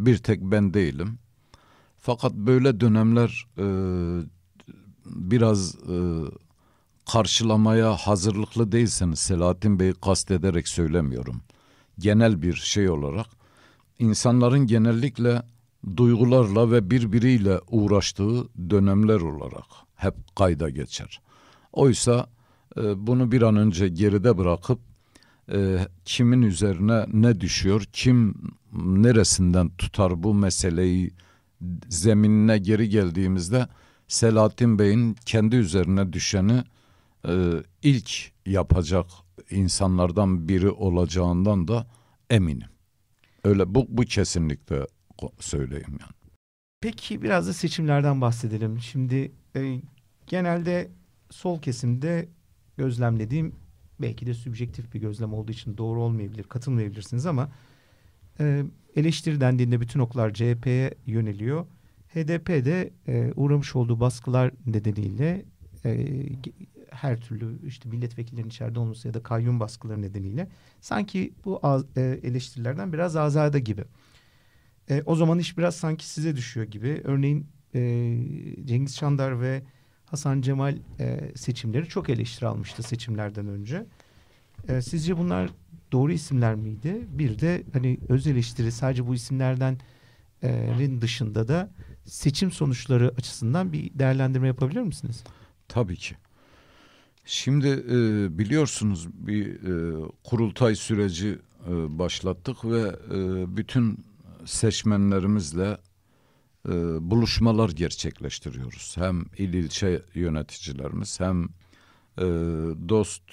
bir tek ben değilim. Fakat böyle dönemler e, biraz e, karşılamaya hazırlıklı değilseniz Selahattin Bey'i kastederek söylemiyorum. Genel bir şey olarak insanların genellikle duygularla ve birbiriyle uğraştığı dönemler olarak hep kayda geçer. Oysa e, bunu bir an önce geride bırakıp e, kimin üzerine ne düşüyor, kim neresinden tutar bu meseleyi zeminine geri geldiğimizde Selahattin Bey'in kendi üzerine düşeni e, ilk yapacak insanlardan biri olacağından da eminim. Öyle bu, bu kesinlikle söyleyeyim yani. Peki biraz da seçimlerden bahsedelim. Şimdi e, genelde sol kesimde gözlemlediğim belki de subjektif bir gözlem olduğu için doğru olmayabilir, katılmayabilirsiniz ama e, eleştiri dendiğinde bütün oklar CHP'ye yöneliyor. HDP'de e, uğramış olduğu baskılar nedeniyle e, her türlü işte milletvekillerinin içeride olması ya da kayyum baskıları nedeniyle sanki bu az, e, eleştirilerden biraz azade gibi. E, o zaman iş biraz sanki size düşüyor gibi. Örneğin e, Cengiz Çandar ve Hasan Cemal e, seçimleri çok eleştiri almıştı seçimlerden önce. E, sizce bunlar doğru isimler miydi? Bir de hani öz eleştiri sadece bu isimlerden e, dışında da seçim sonuçları açısından bir değerlendirme yapabilir misiniz? Tabii ki. Şimdi e, biliyorsunuz bir e, kurultay süreci e, başlattık ve e, bütün seçmenlerimizle e, buluşmalar gerçekleştiriyoruz. Hem il ilçe yöneticilerimiz hem e, dost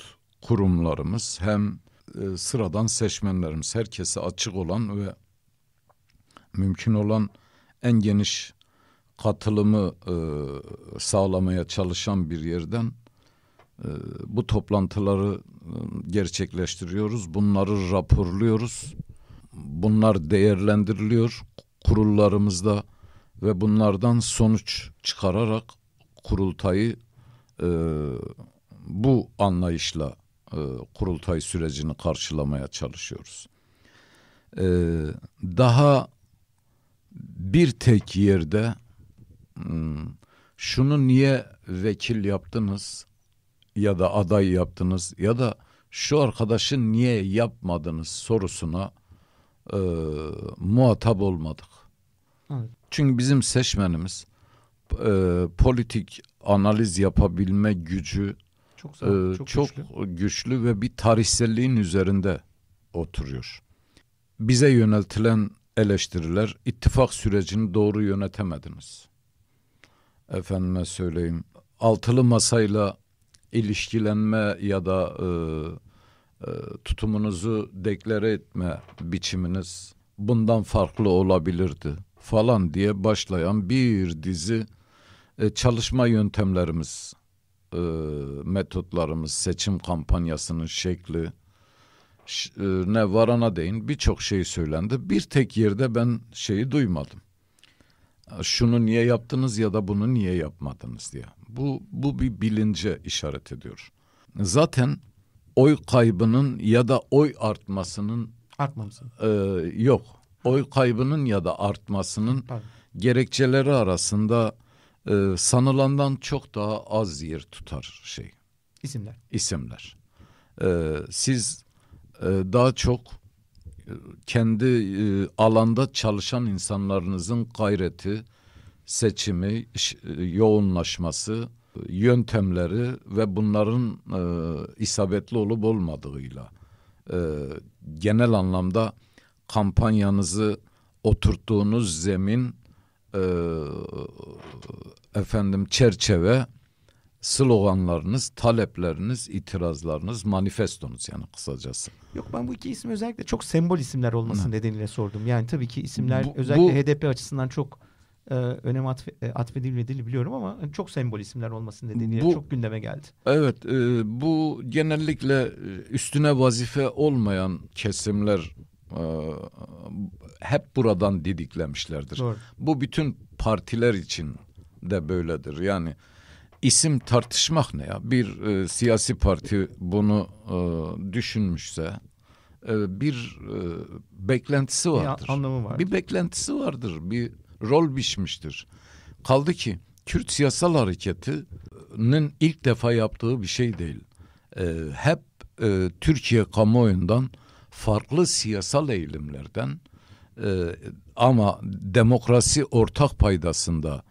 kurumlarımız hem e, sıradan seçmenlerimiz herkese açık olan ve mümkün olan en geniş katılımı e, sağlamaya çalışan bir yerden e, bu toplantıları e, gerçekleştiriyoruz. Bunları raporluyoruz bunlar değerlendiriliyor kurullarımızda ve bunlardan sonuç çıkararak kurultayı e, bu anlayışla e, kurultay sürecini karşılamaya çalışıyoruz. E, daha bir tek yerde hmm, şunu niye vekil yaptınız ya da aday yaptınız ya da şu arkadaşın niye yapmadınız sorusuna e, muhatap olmadık. Evet. Çünkü bizim seçmenimiz e, politik analiz yapabilme gücü çok, sağ, e, çok, çok güçlü. güçlü ve bir tarihselliğin üzerinde oturuyor. Bize yöneltilen eleştiriler ittifak sürecini doğru yönetemediniz. Efendime söyleyeyim altılı masayla ilişkilenme ya da e, ee, tutumunuzu deklare etme biçiminiz bundan farklı olabilirdi falan diye başlayan bir dizi e, çalışma yöntemlerimiz, e, metotlarımız, seçim kampanyasının şekli e, ne varana değin birçok şey söylendi. Bir tek yerde ben şeyi duymadım. Şunu niye yaptınız ya da bunu niye yapmadınız diye. Bu bu bir bilince işaret ediyor. Zaten oy kaybının ya da oy artmasının artmaması e, yok. Oy kaybının ya da artmasının Pardon. gerekçeleri arasında e, sanılandan çok daha az yer tutar şey. İsimler. İsimler. E, siz e, daha çok e, kendi e, alanda çalışan insanlarınızın gayreti, seçimi, e, yoğunlaşması, yöntemleri ve bunların e, isabetli olup olmadığıyla e, genel anlamda kampanyanızı oturttuğunuz zemin e, efendim çerçeve sloganlarınız, talepleriniz, itirazlarınız, manifestonuz yani kısacası. Yok ben bu iki isim özellikle çok sembol isimler olması Hı. nedeniyle sordum. Yani tabii ki isimler bu, özellikle bu, HDP açısından çok e, önem atf e, atfedilmediğini biliyorum ama çok sembol isimler olmasın nedeniyle bu, çok gündeme geldi. Evet e, bu genellikle e, üstüne vazife olmayan kesimler e, hep buradan didiklemişlerdir. Doğru. Bu bütün partiler için de böyledir. Yani isim tartışmak ne ya? Bir e, siyasi parti bunu e, düşünmüşse e, bir e, beklentisi vardır. Bir anlamı vardır. Bir beklentisi vardır. Bir rol biçmiştir. Kaldı ki Kürt siyasal hareketinin ilk defa yaptığı bir şey değil. Ee, hep e, Türkiye kamuoyundan farklı siyasal eğilimlerden e, ama demokrasi ortak paydasında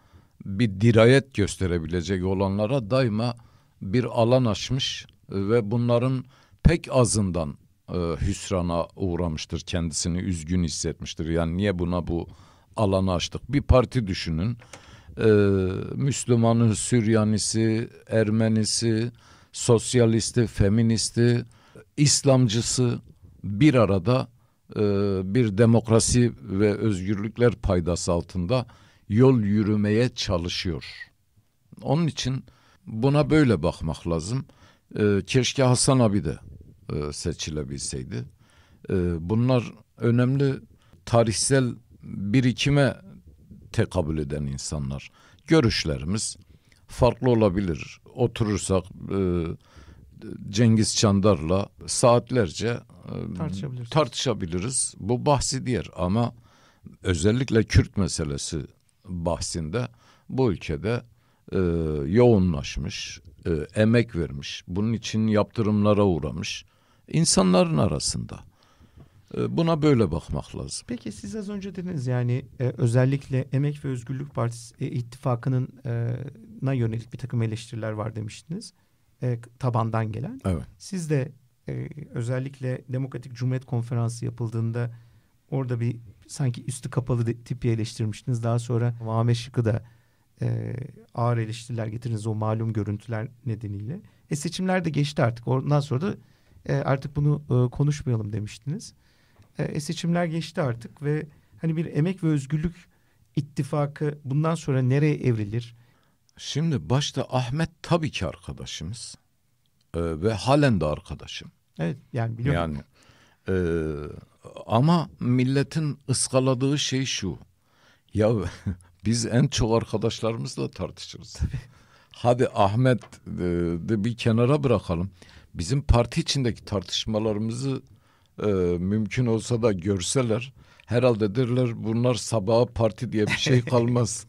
bir dirayet gösterebilecek olanlara daima bir alan açmış ve bunların pek azından e, hüsrana uğramıştır kendisini üzgün hissetmiştir. Yani niye buna bu alanı açtık. Bir parti düşünün. Ee, Müslümanı, Süryanisi, Ermenisi, sosyalisti, feministi, İslamcısı bir arada e, bir demokrasi ve özgürlükler paydası altında yol yürümeye çalışıyor. Onun için buna böyle bakmak lazım. E, keşke Hasan abi de e, seçilebilseydi. E, bunlar önemli tarihsel birikime tekabül eden insanlar. Görüşlerimiz farklı olabilir. Oturursak e, Cengiz Çandar'la saatlerce e, tartışabiliriz. Bu bahsi diğer ama özellikle Kürt meselesi bahsinde bu ülkede e, yoğunlaşmış, e, emek vermiş, bunun için yaptırımlara uğramış insanların arasında. Ee, buna böyle bakmak lazım. Peki siz az önce dediniz yani e, özellikle Emek ve Özgürlük Partisi e, ittifakının e, yönelik bir takım eleştiriler var demiştiniz. E, tabandan gelen. Evet. Siz de e, özellikle Demokratik Cumhuriyet Konferansı yapıldığında orada bir sanki üstü kapalı tipi eleştirmiştiniz. Daha sonra Muhammed Şık'ı da e, ağır eleştiriler getirdiniz o malum görüntüler nedeniyle. E seçimler de geçti artık. Ondan sonra da e, artık bunu e, konuşmayalım demiştiniz. E, e, seçimler geçti artık ve hani bir emek ve özgürlük ittifakı bundan sonra nereye evrilir? Şimdi başta Ahmet tabii ki arkadaşımız e, ve halen de arkadaşım. Evet yani biliyorum. Yani e, ama milletin ıskaladığı şey şu. Ya biz en çok arkadaşlarımızla tartışırız. Hadi Ahmet de, de bir kenara bırakalım. Bizim parti içindeki tartışmalarımızı e, mümkün olsa da görseler herhalde derler bunlar sabaha parti diye bir şey kalmaz.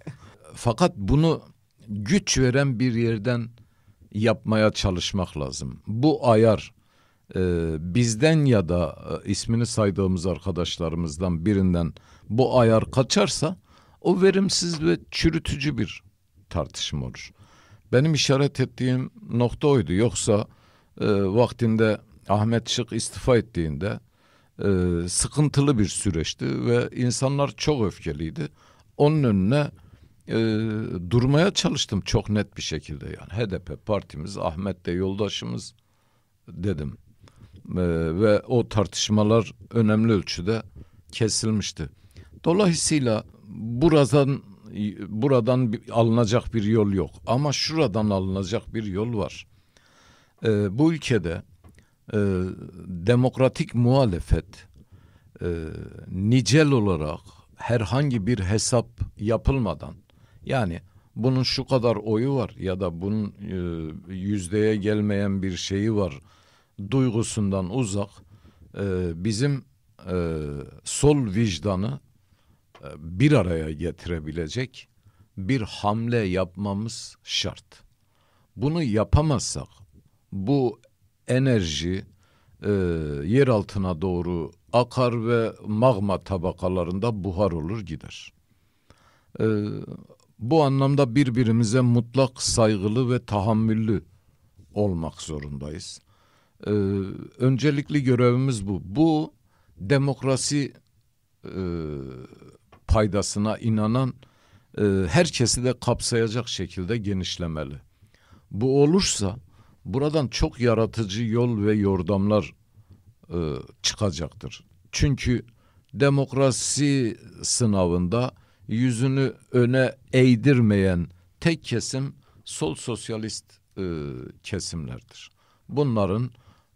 Fakat bunu güç veren bir yerden yapmaya çalışmak lazım. Bu ayar e, bizden ya da e, ismini saydığımız arkadaşlarımızdan birinden bu ayar kaçarsa o verimsiz ve çürütücü bir tartışma olur. Benim işaret ettiğim nokta oydu. Yoksa e, vaktinde Ahmet Şık istifa ettiğinde e, sıkıntılı bir süreçti ve insanlar çok öfkeliydi. Onun önüne e, durmaya çalıştım çok net bir şekilde yani HDP partimiz Ahmet de yoldaşımız dedim e, ve o tartışmalar önemli ölçüde kesilmişti. Dolayısıyla buradan buradan alınacak bir yol yok ama şuradan alınacak bir yol var. E, bu ülkede e, demokratik muhalefet e, nicel olarak herhangi bir hesap yapılmadan yani bunun şu kadar oyu var ya da bunun e, yüzdeye gelmeyen bir şeyi var duygusundan uzak e, bizim e, sol vicdanı e, bir araya getirebilecek bir hamle yapmamız şart. Bunu yapamazsak bu enerji e, yer altına doğru akar ve magma tabakalarında buhar olur gider. E, bu anlamda birbirimize mutlak saygılı ve tahammüllü olmak zorundayız. E, öncelikli görevimiz bu. Bu demokrasi e, paydasına inanan e, herkesi de kapsayacak şekilde genişlemeli. Bu olursa Buradan çok yaratıcı yol ve yordamlar e, çıkacaktır. Çünkü demokrasi sınavında yüzünü öne eğdirmeyen tek kesim sol sosyalist e, kesimlerdir. Bunların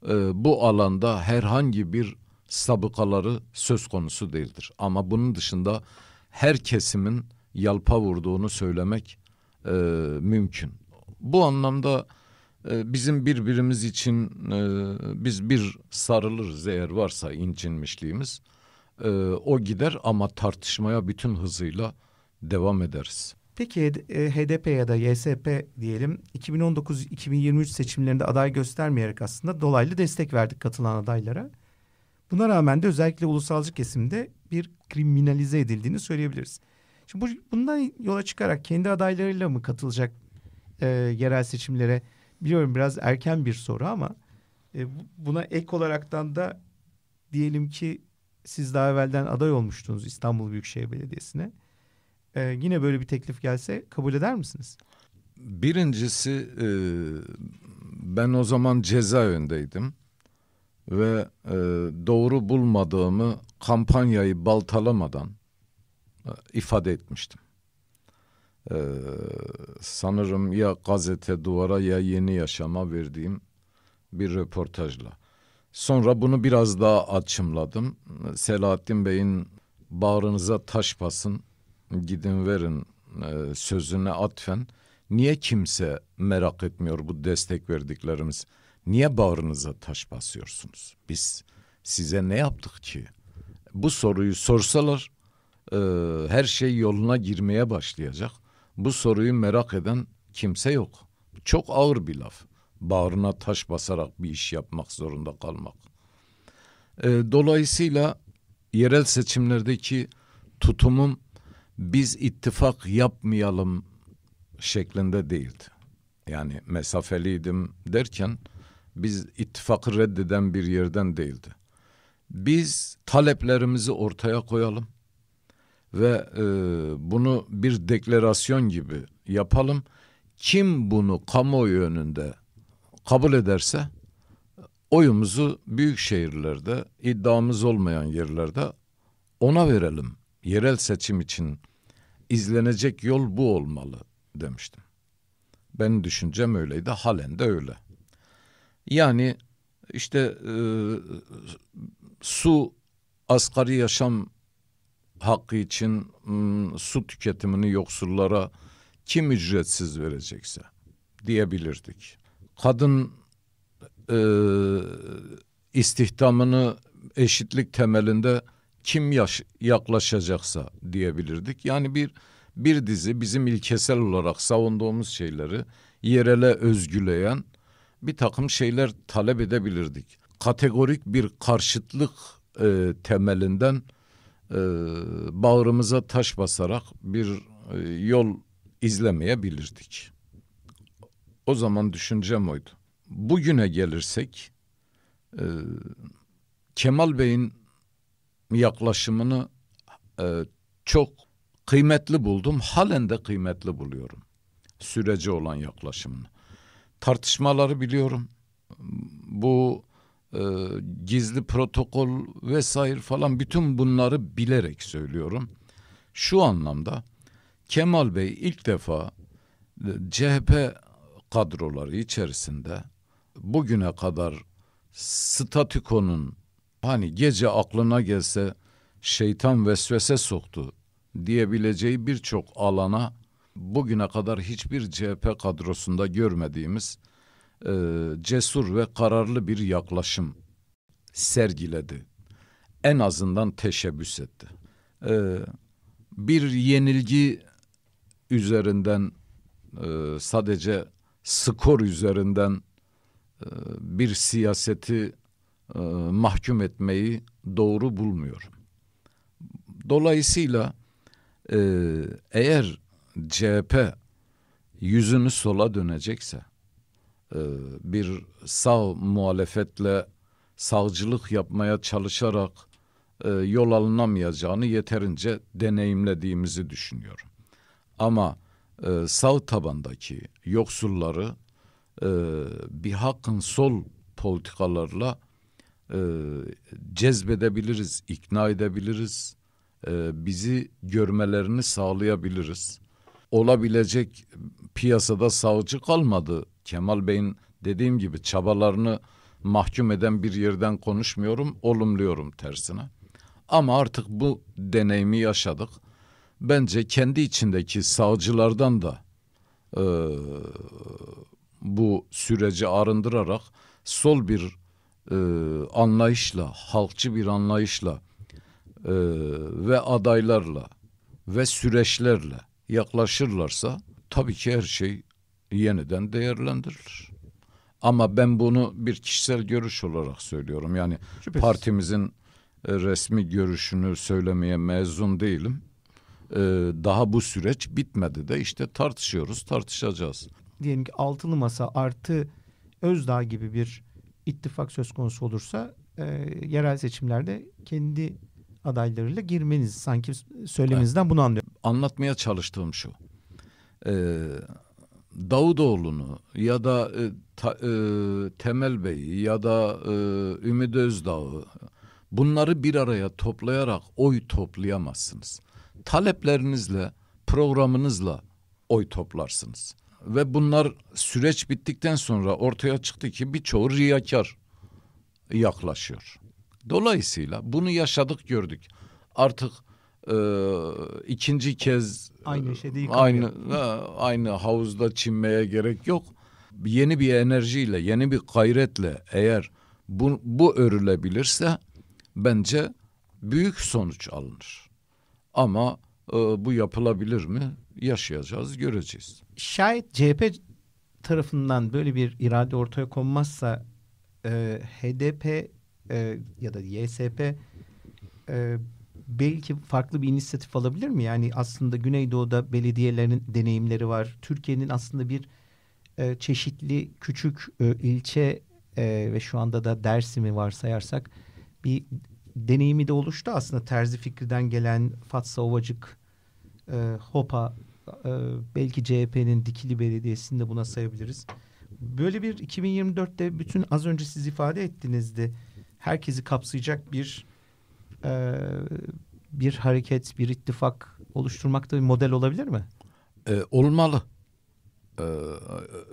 e, bu alanda herhangi bir sabıkaları söz konusu değildir. Ama bunun dışında her kesimin yalpa vurduğunu söylemek e, mümkün. Bu anlamda ee, bizim birbirimiz için e, biz bir sarılırız eğer varsa incinmişliğimiz. Ee, o gider ama tartışmaya bütün hızıyla devam ederiz. Peki HDP e, ya da YSP diyelim 2019-2023 seçimlerinde aday göstermeyerek aslında dolaylı destek verdik katılan adaylara. Buna rağmen de özellikle ulusalcı kesimde bir kriminalize edildiğini söyleyebiliriz. Şimdi bu, bundan yola çıkarak kendi adaylarıyla mı katılacak e, yerel seçimlere biliyorum biraz erken bir soru ama e, buna ek olaraktan da diyelim ki siz daha evvelden aday olmuştunuz İstanbul Büyükşehir Belediyesi'ne. E, yine böyle bir teklif gelse kabul eder misiniz? Birincisi e, ben o zaman cezaevindeydim ve e, doğru bulmadığımı kampanyayı baltalamadan e, ifade etmiştim e, sanırım ya gazete duvara ya yeni yaşama verdiğim bir röportajla. Sonra bunu biraz daha açımladım. Selahattin Bey'in bağrınıza taş basın gidin verin e, sözüne atfen niye kimse merak etmiyor bu destek verdiklerimiz? Niye bağrınıza taş basıyorsunuz? Biz size ne yaptık ki? Bu soruyu sorsalar e, her şey yoluna girmeye başlayacak. Bu soruyu merak eden kimse yok. Çok ağır bir laf. Bağrına taş basarak bir iş yapmak zorunda kalmak. E, dolayısıyla yerel seçimlerdeki tutumum biz ittifak yapmayalım şeklinde değildi. Yani mesafeliydim derken biz ittifakı reddeden bir yerden değildi. Biz taleplerimizi ortaya koyalım ve e, bunu bir deklarasyon gibi yapalım. Kim bunu kamuoyu önünde kabul ederse oyumuzu büyük şehirlerde iddiamız olmayan yerlerde ona verelim. Yerel seçim için izlenecek yol bu olmalı demiştim. Benim düşüncem öyleydi, halen de öyle. Yani işte e, su asgari yaşam hakkı için su tüketimini yoksullara kim ücretsiz verecekse diyebilirdik. Kadın e, istihdamını eşitlik temelinde kim yaş, yaklaşacaksa diyebilirdik. Yani bir bir dizi bizim ilkesel olarak savunduğumuz şeyleri yerele özgüleyen bir takım şeyler talep edebilirdik. Kategorik bir karşıtlık e, temelinden e, bağrımıza taş basarak bir e, yol izlemeyebilirdik. O zaman düşüncem oydu. Bugüne gelirsek e, Kemal Bey'in yaklaşımını e, çok kıymetli buldum. Halen de kıymetli buluyorum. Sürece olan yaklaşımını. Tartışmaları biliyorum. Bu e, gizli protokol vesaire falan bütün bunları bilerek söylüyorum. Şu anlamda Kemal Bey ilk defa e, CHP kadroları içerisinde bugüne kadar statikonun hani gece aklına gelse şeytan vesvese soktu diyebileceği birçok alana bugüne kadar hiçbir CHP kadrosunda görmediğimiz e, cesur ve kararlı bir yaklaşım sergiledi. En azından teşebbüs etti. E, bir yenilgi üzerinden e, sadece skor üzerinden e, bir siyaseti e, mahkum etmeyi doğru bulmuyorum. Dolayısıyla e, eğer CHP yüzünü sola dönecekse ee, bir sağ muhalefetle sağcılık yapmaya çalışarak e, yol alınamayacağını yeterince deneyimlediğimizi düşünüyorum. Ama e, sağ tabandaki yoksulları e, bir hakkın sol politikalarla cezbedebiliriz, ikna edebiliriz, bizi görmelerini sağlayabiliriz. Olabilecek piyasada sağcı kalmadı Kemal Bey'in dediğim gibi çabalarını mahkum eden bir yerden konuşmuyorum, olumluyorum tersine. Ama artık bu deneyimi yaşadık. Bence kendi içindeki sağcılardan da e, bu süreci arındırarak sol bir e, anlayışla, halkçı bir anlayışla e, ve adaylarla ve süreçlerle yaklaşırlarsa tabii ki her şey yeniden değerlendirilir. Ama ben bunu bir kişisel görüş olarak söylüyorum. Yani Şüphesiz. partimizin e, resmi görüşünü söylemeye mezun değilim. E, daha bu süreç bitmedi de işte tartışıyoruz, tartışacağız. Diyelim ki altılı masa artı Özdağ gibi bir ittifak söz konusu olursa e, yerel seçimlerde kendi adaylarıyla girmeniz sanki söyleminizden bunu anlıyorum. Anlatmaya çalıştığım şu. Eee Davutoğlu'nu ya da e, ta, e, Temel Bey'i ya da e, Ümit Özdağ'ı bunları bir araya toplayarak oy toplayamazsınız. Taleplerinizle, programınızla oy toplarsınız. Ve bunlar süreç bittikten sonra ortaya çıktı ki birçoğu riyakar yaklaşıyor. Dolayısıyla bunu yaşadık gördük. Artık e, ikinci kez Aynı ee, şeyde yıkanıyor. Aynı, aynı havuzda çinmeye gerek yok. Yeni bir enerjiyle, yeni bir gayretle eğer bu, bu örülebilirse bence büyük sonuç alınır. Ama e, bu yapılabilir mi? Yaşayacağız, göreceğiz. Şayet CHP tarafından böyle bir irade ortaya konmazsa e, HDP e, ya da YSP e, belki farklı bir inisiyatif alabilir mi? Yani aslında Güneydoğu'da belediyelerin deneyimleri var. Türkiye'nin aslında bir e, çeşitli küçük e, ilçe e, ve şu anda da Dersim'i varsayarsak bir deneyimi de oluştu aslında Terzi Fikri'den gelen Fatsa Ovacık e, Hopa e, belki CHP'nin Dikili Belediyesi'ni de buna sayabiliriz. Böyle bir 2024'te bütün az önce siz ifade ettiğinizde herkesi kapsayacak bir e, bir hareket, bir ittifak oluşturmakta bir model olabilir mi? E, olmalı. E,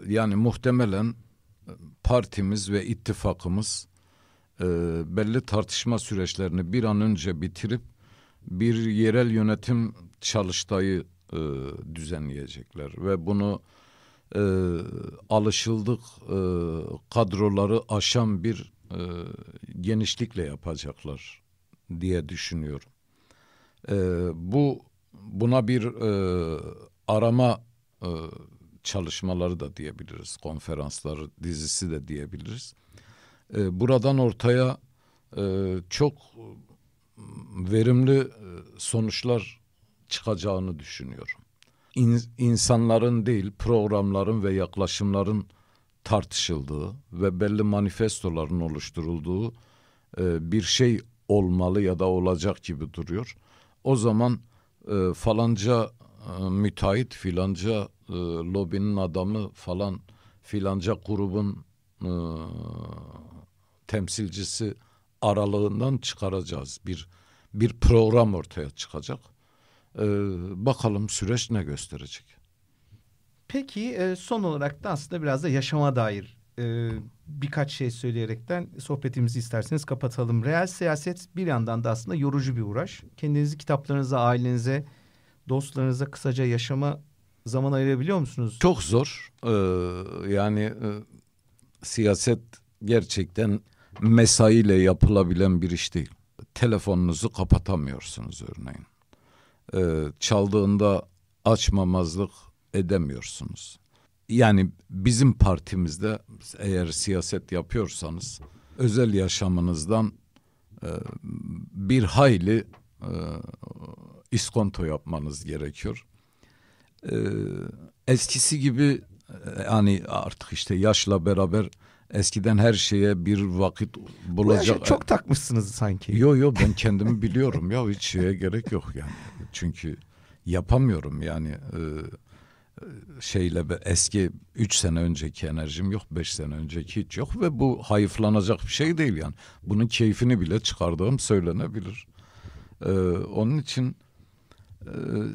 yani muhtemelen partimiz ve ittifakımız e, belli tartışma süreçlerini bir an önce bitirip bir yerel yönetim çalıştayı e, düzenleyecekler ve bunu e, alışıldık e, kadroları aşan bir e, genişlikle yapacaklar diye düşünüyorum. E, bu buna bir e, arama e, çalışmaları da diyebiliriz, konferansları dizisi de diyebiliriz. E, buradan ortaya e, çok ıı, verimli e, sonuçlar çıkacağını düşünüyorum. İn, insanların değil, programların ve yaklaşımların tartışıldığı ve belli manifestoların oluşturulduğu e, bir şey olmalı ya da olacak gibi duruyor. O zaman e, falanca e, müteahhit filanca e, lobinin adamı falan filanca grubun e, temsilcisi aralığından çıkaracağız. Bir bir program ortaya çıkacak. E, bakalım süreç ne gösterecek. Peki e, son olarak da aslında biraz da yaşama dair e, birkaç şey söyleyerekten sohbetimizi isterseniz kapatalım. Real siyaset bir yandan da aslında yorucu bir uğraş. Kendinizi kitaplarınıza, ailenize, dostlarınıza kısaca yaşama zaman ayırabiliyor musunuz? Çok zor. Ee, yani e, siyaset gerçekten mesaiyle yapılabilen bir iş değil. Telefonunuzu kapatamıyorsunuz örneğin. Ee, çaldığında açmamazlık edemiyorsunuz yani bizim partimizde eğer siyaset yapıyorsanız özel yaşamınızdan e, bir hayli e, iskonto yapmanız gerekiyor. E, eskisi gibi e, yani artık işte yaşla beraber eskiden her şeye bir vakit bulacak. Şey çok takmışsınız sanki. Yo yo ben kendimi biliyorum ya hiç şeye gerek yok yani. Çünkü yapamıyorum yani. E, şeyle eski 3 sene önceki enerjim yok, 5 sene önceki hiç yok ve bu hayıflanacak bir şey değil yani. Bunun keyfini bile çıkardığım söylenebilir. Ee, onun için e,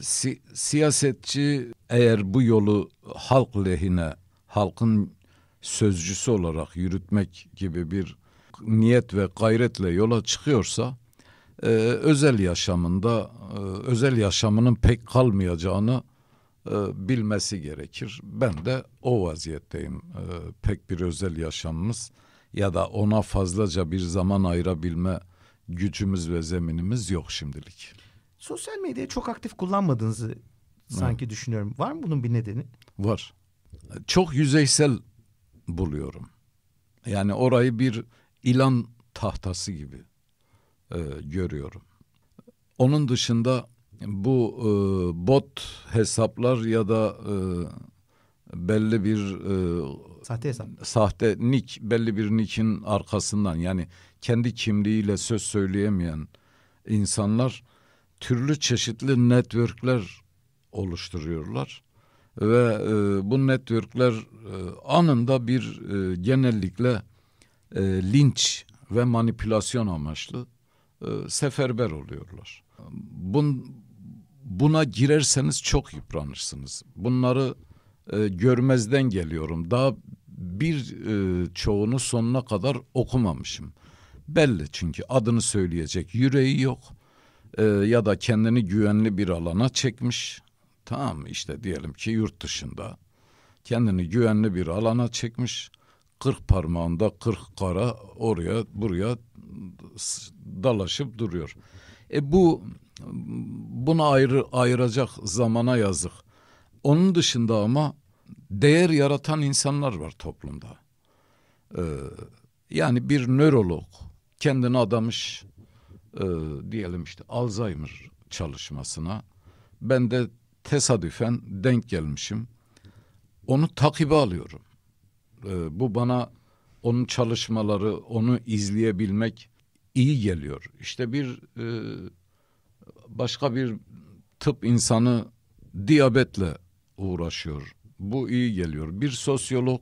si siyasetçi eğer bu yolu halk lehine, halkın sözcüsü olarak yürütmek gibi bir niyet ve gayretle yola çıkıyorsa e, özel yaşamında e, özel yaşamının pek kalmayacağını e, bilmesi gerekir. Ben de o vaziyetteyim. E, pek bir özel yaşamımız ya da ona fazlaca bir zaman ayırabilme gücümüz ve zeminimiz yok şimdilik. Sosyal medyayı çok aktif kullanmadığınızı sanki Hı. düşünüyorum. Var mı bunun bir nedeni? Var. Çok yüzeysel buluyorum. Yani orayı bir ilan tahtası gibi e, görüyorum. Onun dışında bu e, bot hesaplar ya da e, belli bir e, sahte hesap sahte nick belli bir nick'in arkasından yani kendi kimliğiyle söz söyleyemeyen insanlar türlü çeşitli networkler oluşturuyorlar ve e, bu networkler e, anında bir e, genellikle e, linç ve manipülasyon amaçlı e, seferber oluyorlar. Bun, buna girerseniz çok yıpranırsınız. Bunları e, görmezden geliyorum. Daha bir e, çoğunu sonuna kadar okumamışım. Belli çünkü adını söyleyecek yüreği yok. E, ya da kendini güvenli bir alana çekmiş. Tamam işte diyelim ki yurt dışında. Kendini güvenli bir alana çekmiş. Kırk parmağında kırk kara oraya buraya dalaşıp duruyor. E bu Buna ayrı ayıracak zamana yazık. Onun dışında ama değer yaratan insanlar var toplumda. Ee, yani bir nörolog kendini adamış e, diyelim işte Alzheimer çalışmasına. Ben de tesadüfen denk gelmişim. Onu takibe alıyorum. Ee, bu bana onun çalışmaları, onu izleyebilmek iyi geliyor. İşte bir e, başka bir tıp insanı diyabetle uğraşıyor. Bu iyi geliyor. Bir sosyolog,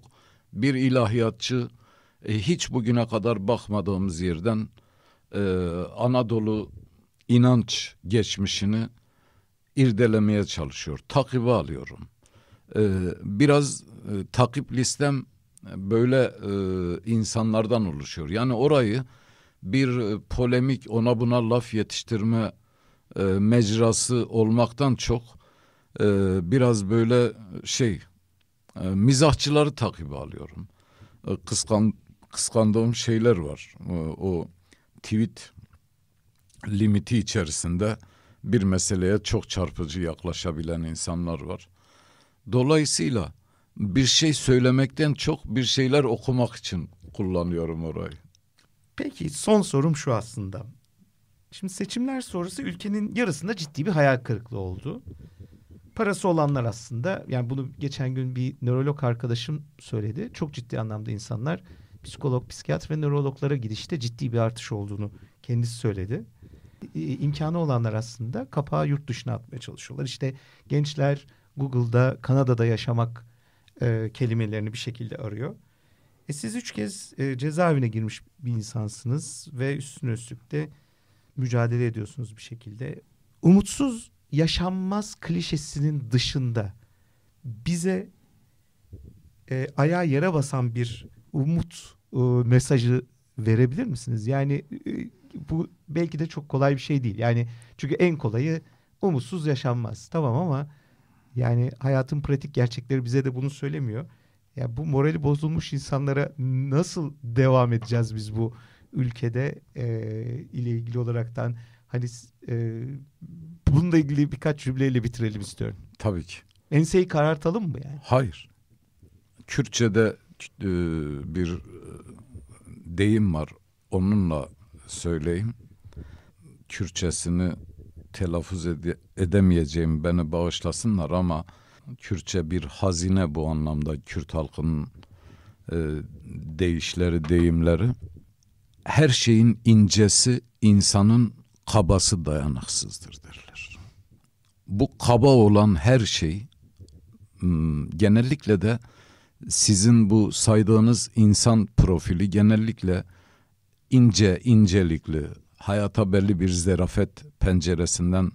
bir ilahiyatçı e, hiç bugüne kadar bakmadığımız yerden e, Anadolu inanç geçmişini irdelemeye çalışıyor. Takibi alıyorum. E, biraz e, takip listem e, böyle e, insanlardan oluşuyor. Yani orayı bir e, polemik ona buna laf yetiştirme e, mecrası olmaktan çok e, biraz böyle şey e, mizahçıları takip alıyorum. E, kıskan kıskandığım şeyler var. E, o tweet limiti içerisinde bir meseleye çok çarpıcı yaklaşabilen insanlar var. Dolayısıyla bir şey söylemekten çok bir şeyler okumak için kullanıyorum orayı. Peki son sorum şu aslında. Şimdi seçimler sonrası ülkenin yarısında ciddi bir hayal kırıklığı oldu. Parası olanlar aslında yani bunu geçen gün bir nörolog arkadaşım söyledi. Çok ciddi anlamda insanlar psikolog, psikiyatr ve nörologlara gidişte ciddi bir artış olduğunu kendisi söyledi. İmkanı olanlar aslında kapağı yurt dışına atmaya çalışıyorlar. İşte gençler Google'da Kanada'da yaşamak e, kelimelerini bir şekilde arıyor. E siz üç kez e, cezaevine girmiş bir insansınız ve üstüne üstlük de mücadele ediyorsunuz bir şekilde. Umutsuz yaşanmaz klişesinin dışında bize e, ayağa yere basan bir umut e, mesajı verebilir misiniz? Yani e, bu belki de çok kolay bir şey değil. Yani çünkü en kolayı umutsuz yaşanmaz. Tamam ama yani hayatın pratik gerçekleri bize de bunu söylemiyor. Ya bu morali bozulmuş insanlara nasıl devam edeceğiz biz bu ülkede e, ile ilgili olaraktan hani e, bununla ilgili birkaç cümleyle bitirelim istiyorum. Tabii ki. Enseyi karartalım mı yani? Hayır. Kürtçe'de e, bir e, deyim var. Onunla söyleyeyim. Kürtçesini telaffuz ede- edemeyeceğim beni bağışlasınlar ama Kürtçe bir hazine bu anlamda Kürt halkının e, değişleri, deyimleri her şeyin incesi insanın kabası dayanıksızdır derler. Bu kaba olan her şey hmm, genellikle de sizin bu saydığınız insan profili genellikle ince incelikli hayata belli bir zerafet penceresinden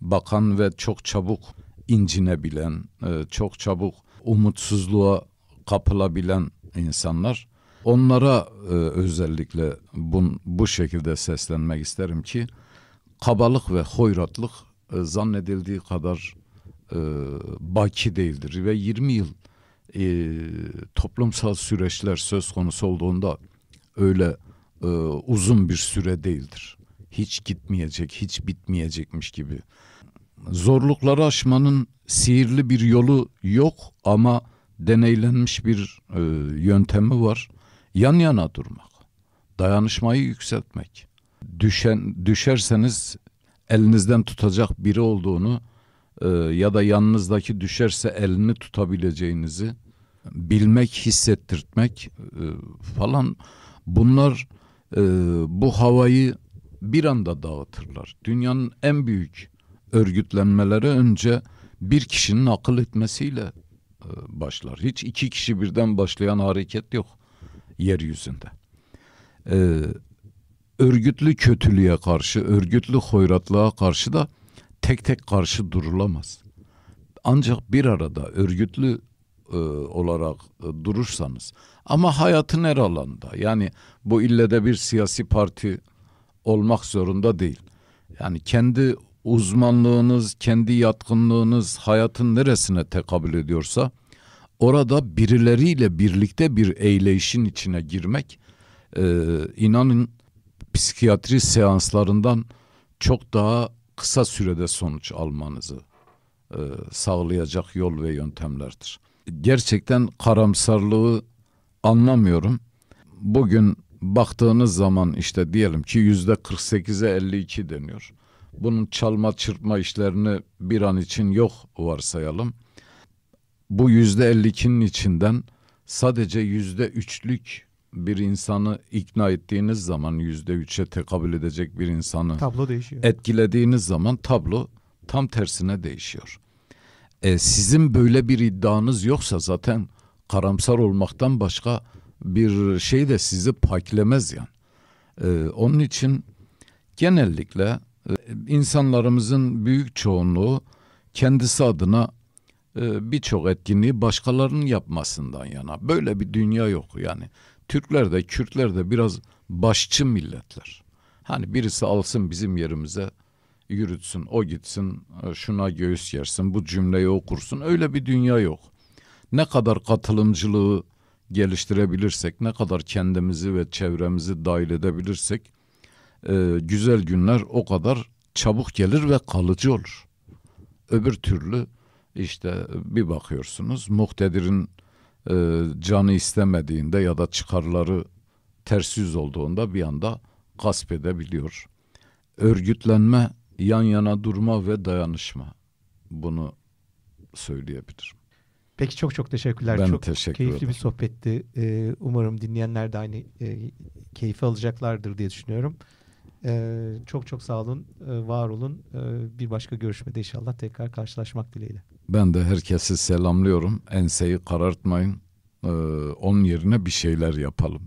bakan ve çok çabuk incinebilen, e, çok çabuk umutsuzluğa kapılabilen insanlar Onlara e, özellikle bun, bu şekilde seslenmek isterim ki kabalık ve hoyratlık e, zannedildiği kadar e, baki değildir ve 20 yıl e, toplumsal süreçler söz konusu olduğunda öyle e, uzun bir süre değildir. Hiç gitmeyecek, hiç bitmeyecekmiş gibi. Zorlukları aşmanın sihirli bir yolu yok ama deneylenmiş bir e, yöntemi var yan yana durmak, dayanışmayı yükseltmek, düşen düşerseniz elinizden tutacak biri olduğunu e, ya da yanınızdaki düşerse elini tutabileceğinizi bilmek, hissettirtmek e, falan bunlar e, bu havayı bir anda dağıtırlar. Dünyanın en büyük örgütlenmeleri önce bir kişinin akıl etmesiyle e, başlar. Hiç iki kişi birden başlayan hareket yok yeryüzünde. Ee, örgütlü kötülüğe karşı, örgütlü hoyratlığa karşı da tek tek karşı durulamaz. Ancak bir arada örgütlü e, olarak e, durursanız ama hayatın her alanda yani bu illede bir siyasi parti olmak zorunda değil. Yani kendi uzmanlığınız, kendi yatkınlığınız hayatın neresine tekabül ediyorsa orada birileriyle birlikte bir eyleyişin içine girmek e, inanın psikiyatri seanslarından çok daha kısa sürede sonuç almanızı e, sağlayacak yol ve yöntemlerdir. Gerçekten karamsarlığı anlamıyorum. Bugün baktığınız zaman işte diyelim ki yüzde 48'e 52 deniyor. Bunun çalma çırpma işlerini bir an için yok varsayalım bu yüzde %52'nin içinden sadece yüzde üçlük bir insanı ikna ettiğiniz zaman yüzde üçe tekabül edecek bir insanı tablo değişiyor. Etkilediğiniz zaman tablo tam tersine değişiyor. E, sizin böyle bir iddianız yoksa zaten karamsar olmaktan başka bir şey de sizi paklemez yani. E, onun için genellikle e, insanlarımızın büyük çoğunluğu kendisi adına e, birçok etkinliği başkalarının yapmasından yana. Böyle bir dünya yok yani. Türkler de Kürtler de biraz başçı milletler. Hani birisi alsın bizim yerimize yürütsün, o gitsin, e, şuna göğüs yersin, bu cümleyi okursun. Öyle bir dünya yok. Ne kadar katılımcılığı geliştirebilirsek, ne kadar kendimizi ve çevremizi dahil edebilirsek e, güzel günler o kadar çabuk gelir ve kalıcı olur. Öbür türlü işte bir bakıyorsunuz muhtedirin e, canı istemediğinde ya da çıkarları ters yüz olduğunda bir anda gasp edebiliyor. Örgütlenme, yan yana durma ve dayanışma. Bunu söyleyebilirim. Peki çok çok teşekkürler. Ben çok teşekkür keyifli ederim. bir sohbetti. Ee, umarım dinleyenler de aynı e, keyfi alacaklardır diye düşünüyorum. Ee, çok çok sağ olun, ee, var olun. Ee, bir başka görüşmede inşallah tekrar karşılaşmak dileğiyle. Ben de herkesi selamlıyorum. Enseyi karartmayın. Ee, onun yerine bir şeyler yapalım.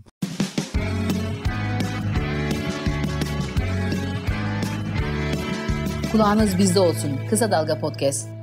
Kulağınız bizde olsun. Kısa Dalga Podcast.